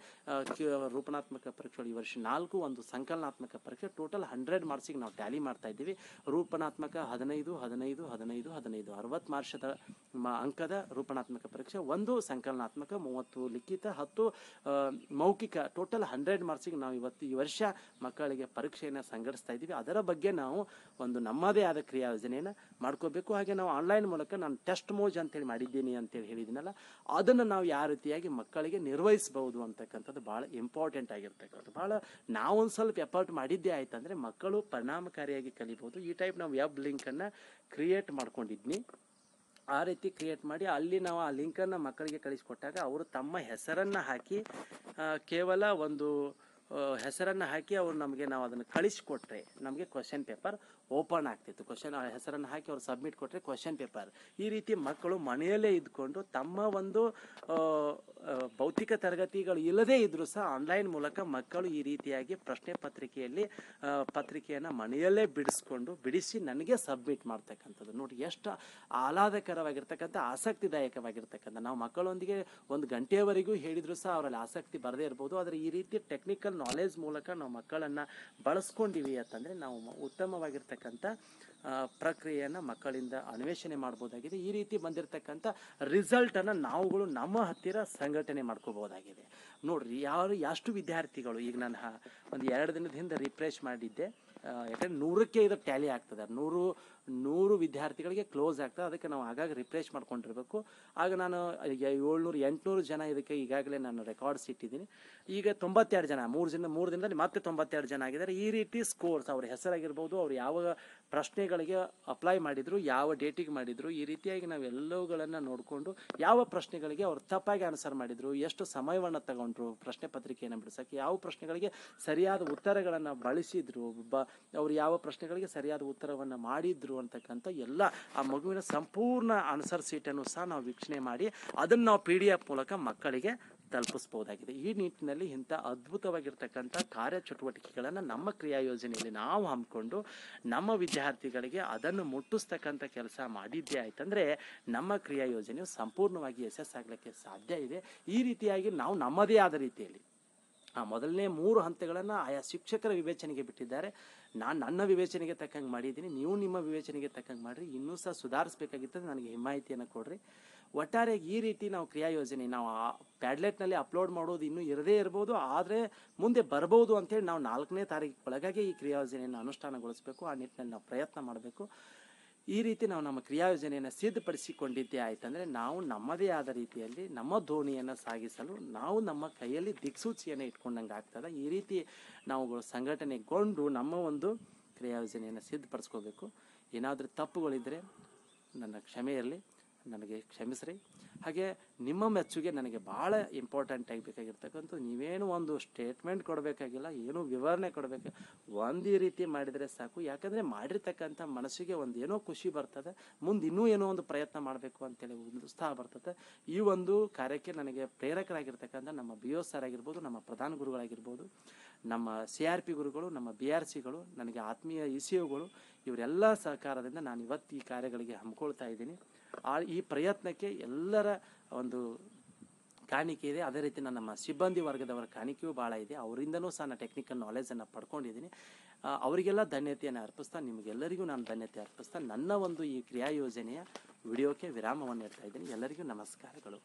ರೂಪಣಾತ್ಮಕ ಪರೀಕ್ಷೆಗಳು ಈ ವರ್ಷ ನಾಲ್ಕು ಒಂದು ಸಂಕಲನಾತ್ಮಕ ಪರೀಕ್ಷೆ ಟೋಟಲ್ ಹಂಡ್ರೆಡ್ ಮಾರ್ಕ್ಸಿಗೆ ನಾವು ಟ್ಯಾಲಿ ಮಾಡ್ತಾ ಇದ್ದೀವಿ ರೂಪಣಾತ್ಮಕ ಹದಿನೈದು ಹದಿನೈದು ಹದಿನೈದು ಹದಿನೈದು ಅರವತ್ತು ಮಾರ್ಷದ ಅಂಕದ ರೂಪಣಾತ್ಮಕ ಪರೀಕ್ಷೆ ಒಂದು ಸಂಕಲನಾತ್ಮಕ ಮೂವತ್ತು ಲಿಖಿತ ಹತ್ತು ಮೌಖಿಕ ಟೋಟಲ್ ಹಂಡ್ರೆಡ್ ಮಾರ್ಕ್ಸಿಗೆ ನಾವು ಇವತ್ತು ಈ ವರ್ಷ ಮಕ್ಕಳಿಗೆ ಬಗ್ಗೆ ಪರೀಕ್ಷೆಯನ್ನು ಸಂಘಟಿಸ್ತಾ ಇದ್ದೀವಿ ಅದರ ಬಗ್ಗೆ ನಾವು ಒಂದು ನಮ್ಮದೇ ಆದ ಕ್ರಿಯಾ ಯೋಜನೆಯನ್ನು ಮಾಡ್ಕೋಬೇಕು ಹಾಗೆ ನಾವು ಆನ್ಲೈನ್ ಮೂಲಕ ನಾನು ಟೆಸ್ಟ್ ಮೋಜ್ ಅಂತೇಳಿ ಮಾಡಿದ್ದೀನಿ ಅಂತೇಳಿ ಹೇಳಿದ್ದೀನಲ್ಲ ಅದನ್ನು ನಾವು ಯಾವ ರೀತಿಯಾಗಿ ಮಕ್ಕಳಿಗೆ ನಿರ್ವಹಿಸಬಹುದು ಅಂತಕ್ಕಂಥದ್ದು ಭಾಳ ಇಂಪಾರ್ಟೆಂಟ್ ಆಗಿರ್ತಕ್ಕಂಥದ್ದು ಭಾಳ ಒಂದು ಸ್ವಲ್ಪ ಎಫರ್ಟ್ ಮಾಡಿದ್ದೇ ಅಂದರೆ ಮಕ್ಕಳು ಪರಿಣಾಮಕಾರಿಯಾಗಿ ಕಲಿಬೋದು ಈ ಟೈಪ್ ನಾವು ವೆಬ್ ಲಿಂಕನ್ನು ಕ್ರಿಯೇಟ್ ಮಾಡ್ಕೊಂಡಿದ್ವಿ ಆ ರೀತಿ ಕ್ರಿಯೇಟ್ ಮಾಡಿ ಅಲ್ಲಿ ನಾವು ಆ ಲಿಂಕನ್ನು ಮಕ್ಕಳಿಗೆ ಕಳಿಸಿಕೊಟ್ಟಾಗ ಅವರು ತಮ್ಮ ಹೆಸರನ್ನು ಹಾಕಿ ಕೇವಲ ಒಂದು ಹೆಸರನ್ನು ಹಾಕಿ ಅವರು ನಮಗೆ ನಾವು ಅದನ್ನು ಕಳಿಸ್ಕೊಟ್ರೆ ನಮಗೆ ಕ್ವಶನ್ ಪೇಪರ್ ಓಪನ್ ಆಗ್ತಿತ್ತು ಕ್ವಶನ್ ಹೆಸರನ್ನು ಹಾಕಿ ಅವ್ರು ಸಬ್ಮಿಟ್ ಕೊಟ್ಟರೆ ಕ್ವಶನ್ ಪೇಪರ್ ಈ ರೀತಿ ಮಕ್ಕಳು ಮನೆಯಲ್ಲೇ ಇದ್ಕೊಂಡು ತಮ್ಮ ಒಂದು ಮೌಖಿಕ ತರಗತಿಗಳು ಇಲ್ಲದೇ ಇದ್ದರೂ ಸಹ ಆನ್ಲೈನ್ ಮೂಲಕ ಮಕ್ಕಳು ಈ ರೀತಿಯಾಗಿ ಪ್ರಶ್ನೆ ಪತ್ರಿಕೆಯಲ್ಲಿ ಪತ್ರಿಕೆಯನ್ನು ಮನೆಯಲ್ಲೇ ಬಿಡಿಸ್ಕೊಂಡು ಬಿಡಿಸಿ ನನಗೆ ಸಬ್ಮಿಟ್ ಮಾಡ್ತಕ್ಕಂಥದ್ದು ನೋಡಿ ಎಷ್ಟು ಆಹ್ಲಾದಕರವಾಗಿರ್ತಕ್ಕಂಥ ಆಸಕ್ತಿದಾಯಕವಾಗಿರ್ತಕ್ಕಂಥ ನಾವು ಮಕ್ಕಳೊಂದಿಗೆ ಒಂದು ಗಂಟೆಯವರೆಗೂ ಹೇಳಿದರೂ ಸಹ ಅವರಲ್ಲಿ ಆಸಕ್ತಿ ಬರದೇ ಇರ್ಬೋದು ಆದರೆ ಈ ರೀತಿ ಟೆಕ್ನಿಕಲ್ ನಾಲೆಜ್ ಮೂಲಕ ನಾವು ಮಕ್ಕಳನ್ನು ಬಳಸ್ಕೊಂಡಿವಿ ಅಂತಂದರೆ ನಾವು ಉತ್ತಮವಾಗಿರ್ತಕ್ಕಂಥ ಪ್ರಕ್ರಿಯೆಯನ್ನು ಮಕ್ಕಳಿಂದ ಅನ್ವೇಷಣೆ ಮಾಡ್ಬೋದಾಗಿದೆ ಈ ರೀತಿ ಬಂದಿರತಕ್ಕಂಥ ರಿಸಲ್ಟನ್ನು ನಾವುಗಳು ನಮ್ಮ ಹತ್ತಿರ ಸಂಘಟನೆ ಮಾಡ್ಕೋಬೋದಾಗಿದೆ ನೋಡ್ರಿ ಯಾರು ಎಷ್ಟು ವಿದ್ಯಾರ್ಥಿಗಳು ಈಗ ನಾನು ಒಂದು ಎರಡು ದಿನದ ಹಿಂದೆ ರಿಫ್ರೆಶ್ ಮಾಡಿದ್ದೆ ಯಾಕಂದ್ರೆ ನೂರಕ್ಕೆ ಇದು ಟ್ಯಾಲಿ ಆಗ್ತದೆ ನೂರು ನೂರು ವಿದ್ಯಾರ್ಥಿಗಳಿಗೆ ಕ್ಲೋಸ್ ಆಗ್ತದೆ ಅದಕ್ಕೆ ನಾವು ಆಗಾಗ ರಿಪ್ಲೇಸ್ ಮಾಡ್ಕೊಂಡಿರ್ಬೇಕು ಆಗ ನಾನು ಏಳ್ನೂರು ಎಂಟುನೂರು ಜನ ಇದಕ್ಕೆ ಈಗಾಗಲೇ ನಾನು ರೆಕಾರ್ಡ್ಸ್ ಇಟ್ಟಿದ್ದೀನಿ ಈಗ ತೊಂಬತ್ತೆರಡು ಜನ ಮೂರು ದಿನ ಮೂರು ದಿನದಲ್ಲಿ ಮತ್ತೆ ತೊಂಬತ್ತೆರಡು ಜನ ಆಗಿದ್ದಾರೆ ಈ ರೀತಿ ಸ್ಕೋರ್ಸ್ ಅವ್ರ ಹೆಸರಾಗಿರ್ಬೋದು ಅವ್ರು ಯಾವ ಪ್ರಶ್ನೆಗಳಿಗೆ ಅಪ್ಲೈ ಮಾಡಿದರು ಯಾವ ಡೇಟಿಗೆ ಮಾಡಿದರು ಈ ರೀತಿಯಾಗಿ ನಾವು ಎಲ್ಲವುಗಳನ್ನು ನೋಡಿಕೊಂಡು ಯಾವ ಪ್ರಶ್ನೆಗಳಿಗೆ ಅವ್ರು ತಪ್ಪಾಗಿ ಆನ್ಸರ್ ಮಾಡಿದರು ಎಷ್ಟು ಸಮಯವನ್ನು ತಗೊಂಡ್ರು ಪ್ರಶ್ನೆ ಪತ್ರಿಕೆಯನ್ನು ಬಿಡಿಸೋಕ್ಕೆ ಯಾವ ಪ್ರಶ್ನೆಗಳಿಗೆ ಸರಿಯಾದ ಉತ್ತರಗಳನ್ನು ಬಳಸಿದರು ಬ ಅವ್ರು ಯಾವ ಪ್ರಶ್ನೆಗಳಿಗೆ ಸರಿಯಾದ ಉತ್ತರವನ್ನು ಮಾಡಿದರು ಅಂತಕ್ಕಂಥ ಎಲ್ಲ ಆ ಮಗುವಿನ ಸಂಪೂರ್ಣ ಆನ್ಸರ್ ಸೀಟನ್ನು ಸಹ ನಾವು ವೀಕ್ಷಣೆ ಮಾಡಿ ಅದನ್ನು ನಾವು ಪಿ ಡಿ ಎಫ್ ಮೂಲಕ ಮಕ್ಕಳಿಗೆ ತಲುಪಿಸ್ಬೋದಾಗಿದೆ ಈ ನಿಟ್ಟಿನಲ್ಲಿ ಇಂಥ ಅದ್ಭುತವಾಗಿರ್ತಕ್ಕಂಥ ಕಾರ್ಯಚಟುವಟಿಕೆಗಳನ್ನು ನಮ್ಮ ಕ್ರಿಯಾ ಯೋಜನೆಯಲ್ಲಿ ನಾವು ಹಮ್ಮಿಕೊಂಡು ನಮ್ಮ ವಿದ್ಯಾರ್ಥಿಗಳಿಗೆ ಅದನ್ನು ಮುಟ್ಟಿಸ್ತಕ್ಕಂಥ ಕೆಲಸ ಮಾಡಿದ್ದೇ ಆಯ್ತಂದ್ರೆ ನಮ್ಮ ಕ್ರಿಯಾ ಯೋಜನೆಯು ಸಂಪೂರ್ಣವಾಗಿ ಯಶಸ್ಸಾಗಲಿಕ್ಕೆ ಸಾಧ್ಯ ಇದೆ ಈ ರೀತಿಯಾಗಿ ನಾವು ನಮ್ಮದೇ ಆದ ರೀತಿಯಲ್ಲಿ ಆ ಮೊದಲನೇ ಮೂರು ಹಂತಗಳನ್ನು ಆಯಾ ಶಿಕ್ಷಕರ ವಿವೇಚನೆಗೆ ಬಿಟ್ಟಿದ್ದಾರೆ ನಾನು ನನ್ನ ವಿವೇಚನೆಗೆ ತಕ್ಕಂಗೆ ಮಾಡಿದ್ದೀನಿ ನೀವು ನಿಮ್ಮ ವಿವೇಚನೆಗೆ ತಕ್ಕಂಗೆ ಮಾಡಿರಿ ಇನ್ನೂ ಸಹ ಸುಧಾರಿಸಬೇಕಾಗಿತ್ತು ನನಗೆ ಹಿಮಾಯಿತಿಯನ್ನು ಕೊಡ್ರಿ ಒಟ್ಟಾರೆ ಈ ರೀತಿ ನಾವು ಕ್ರಿಯಾ ಯೋಜನೆ ನಾವು ಆ ಪ್ಯಾಡ್ಲೆಟ್ನಲ್ಲಿ ಅಪ್ಲೋಡ್ ಮಾಡೋದು ಇನ್ನೂ ಇರದೇ ಇರ್ಬೋದು ಆದರೆ ಮುಂದೆ ಬರ್ಬೋದು ಅಂತೇಳಿ ನಾವು ನಾಲ್ಕನೇ ತಾರೀಕು ಒಳಗಾಗಿ ಈ ಕ್ರಿಯಾ ಯೋಜನೆಯನ್ನು ಅನುಷ್ಠಾನಗೊಳಿಸಬೇಕು ಆ ನಿಟ್ಟಿನಲ್ಲಿ ನಾವು ಪ್ರಯತ್ನ ಮಾಡಬೇಕು ಈ ರೀತಿ ನಾವು ನಮ್ಮ ಕ್ರಿಯಾಯೋಜನೆಯನ್ನು ಸಿದ್ಧಪಡಿಸಿಕೊಂಡಿದ್ದೇ ಆಯ್ತಂದರೆ ನಾವು ನಮ್ಮದೇ ಆದ ರೀತಿಯಲ್ಲಿ ನಮ್ಮ ಧೋನಿಯನ್ನು ಸಾಗಿಸಲು ನಾವು ನಮ್ಮ ಕೈಯಲ್ಲಿ ದಿಕ್ಸೂಚಿಯನ್ನು ಇಟ್ಕೊಂಡಂಗೆ ಆಗ್ತದೆ ಈ ರೀತಿ ನಾವು ಸಂಘಟನೆಗೊಂಡು ನಮ್ಮ ಒಂದು ಕ್ರಿಯಾಯೋಜನೆಯನ್ನು ಸಿದ್ಧಪಡಿಸ್ಕೋಬೇಕು ಏನಾದರೂ ತಪ್ಪುಗಳಿದ್ದರೆ ನನ್ನ ಕ್ಷಮೆ ನನಗೆ ಕ್ಷಮಿಸ್ರಿ ಹಾಗೆ ನಿಮ್ಮ ಮೆಚ್ಚುಗೆ ನನಗೆ ಭಾಳ ಇಂಪಾರ್ಟೆಂಟ್ ಬೇಕಾಗಿರ್ತಕ್ಕಂಥ ನೀವೇನು ಒಂದು ಸ್ಟೇಟ್ಮೆಂಟ್ ಕೊಡಬೇಕಾಗಿಲ್ಲ ಏನೂ ವಿವರಣೆ ಕೊಡಬೇಕು ಒಂದೇ ರೀತಿ ಮಾಡಿದರೆ ಸಾಕು ಯಾಕಂದರೆ ಮಾಡಿರ್ತಕ್ಕಂಥ ಮನಸ್ಸಿಗೆ ಒಂದು ಏನೋ ಖುಷಿ ಬರ್ತದೆ ಮುಂದೆ ಇನ್ನೂ ಏನೋ ಒಂದು ಪ್ರಯತ್ನ ಮಾಡಬೇಕು ಅಂತೇಳಿ ಒಂದು ಉತ್ಸಾಹ ಬರ್ತದೆ ಈ ಒಂದು ಕಾರ್ಯಕ್ಕೆ ನನಗೆ ಪ್ರೇರಕರಾಗಿರ್ತಕ್ಕಂಥ ನಮ್ಮ ಬಿ ಓ ಸರ್ ಆಗಿರ್ಬೋದು ನಮ್ಮ ಪ್ರಧಾನ ಗುರುಗಳಾಗಿರ್ಬೋದು ನಮ್ಮ ಸಿ ಆರ್ ಪಿ ಗುರುಗಳು ನಮ್ಮ ಬಿ ಆರ್ ಸಿಗಳು ನನಗೆ ಆತ್ಮೀಯ ಇ ಸಿ ಒಗಳು ಇವರೆಲ್ಲ ಸಹಕಾರದಿಂದ ನಾನು ಇವತ್ತು ಈ ಕಾರ್ಯಗಳಿಗೆ ಹಮ್ಮಿಕೊಳ್ತಾ ಇದ್ದೀನಿ ಆ ಈ ಪ್ರಯತ್ನಕ್ಕೆ ಎಲ್ಲರ ಒಂದು ಕಾಣಿಕೆ ಇದೆ ಅದೇ ರೀತಿ ನಮ್ಮ ಸಿಬ್ಬಂದಿ ವರ್ಗದವರ ಕಾಣಿಕೆಯೂ ಭಾಳ ಇದೆ ಅವರಿಂದನೂ ಸಹ ನಾನು ಟೆಕ್ನಿಕಲ್ ನಾಲೆಜನ್ನು ಪಡ್ಕೊಂಡಿದ್ದೀನಿ ಅವರಿಗೆಲ್ಲ ಧನ್ಯತೆಯನ್ನು ಅರ್ಪಿಸ್ತಾ ನಿಮಗೆಲ್ಲರಿಗೂ ನಾನು ಧನ್ಯತೆ ಅರ್ಪಿಸ್ತಾ ನನ್ನ ಒಂದು ಈ ಕ್ರಿಯಾ ಯೋಜನೆಯ ವಿಡಿಯೋಕ್ಕೆ ವಿರಾಮವನ್ನು ಇಡ್ತಾ ಇದ್ದೀನಿ ಎಲ್ಲರಿಗೂ ನಮಸ್ಕಾರಗಳು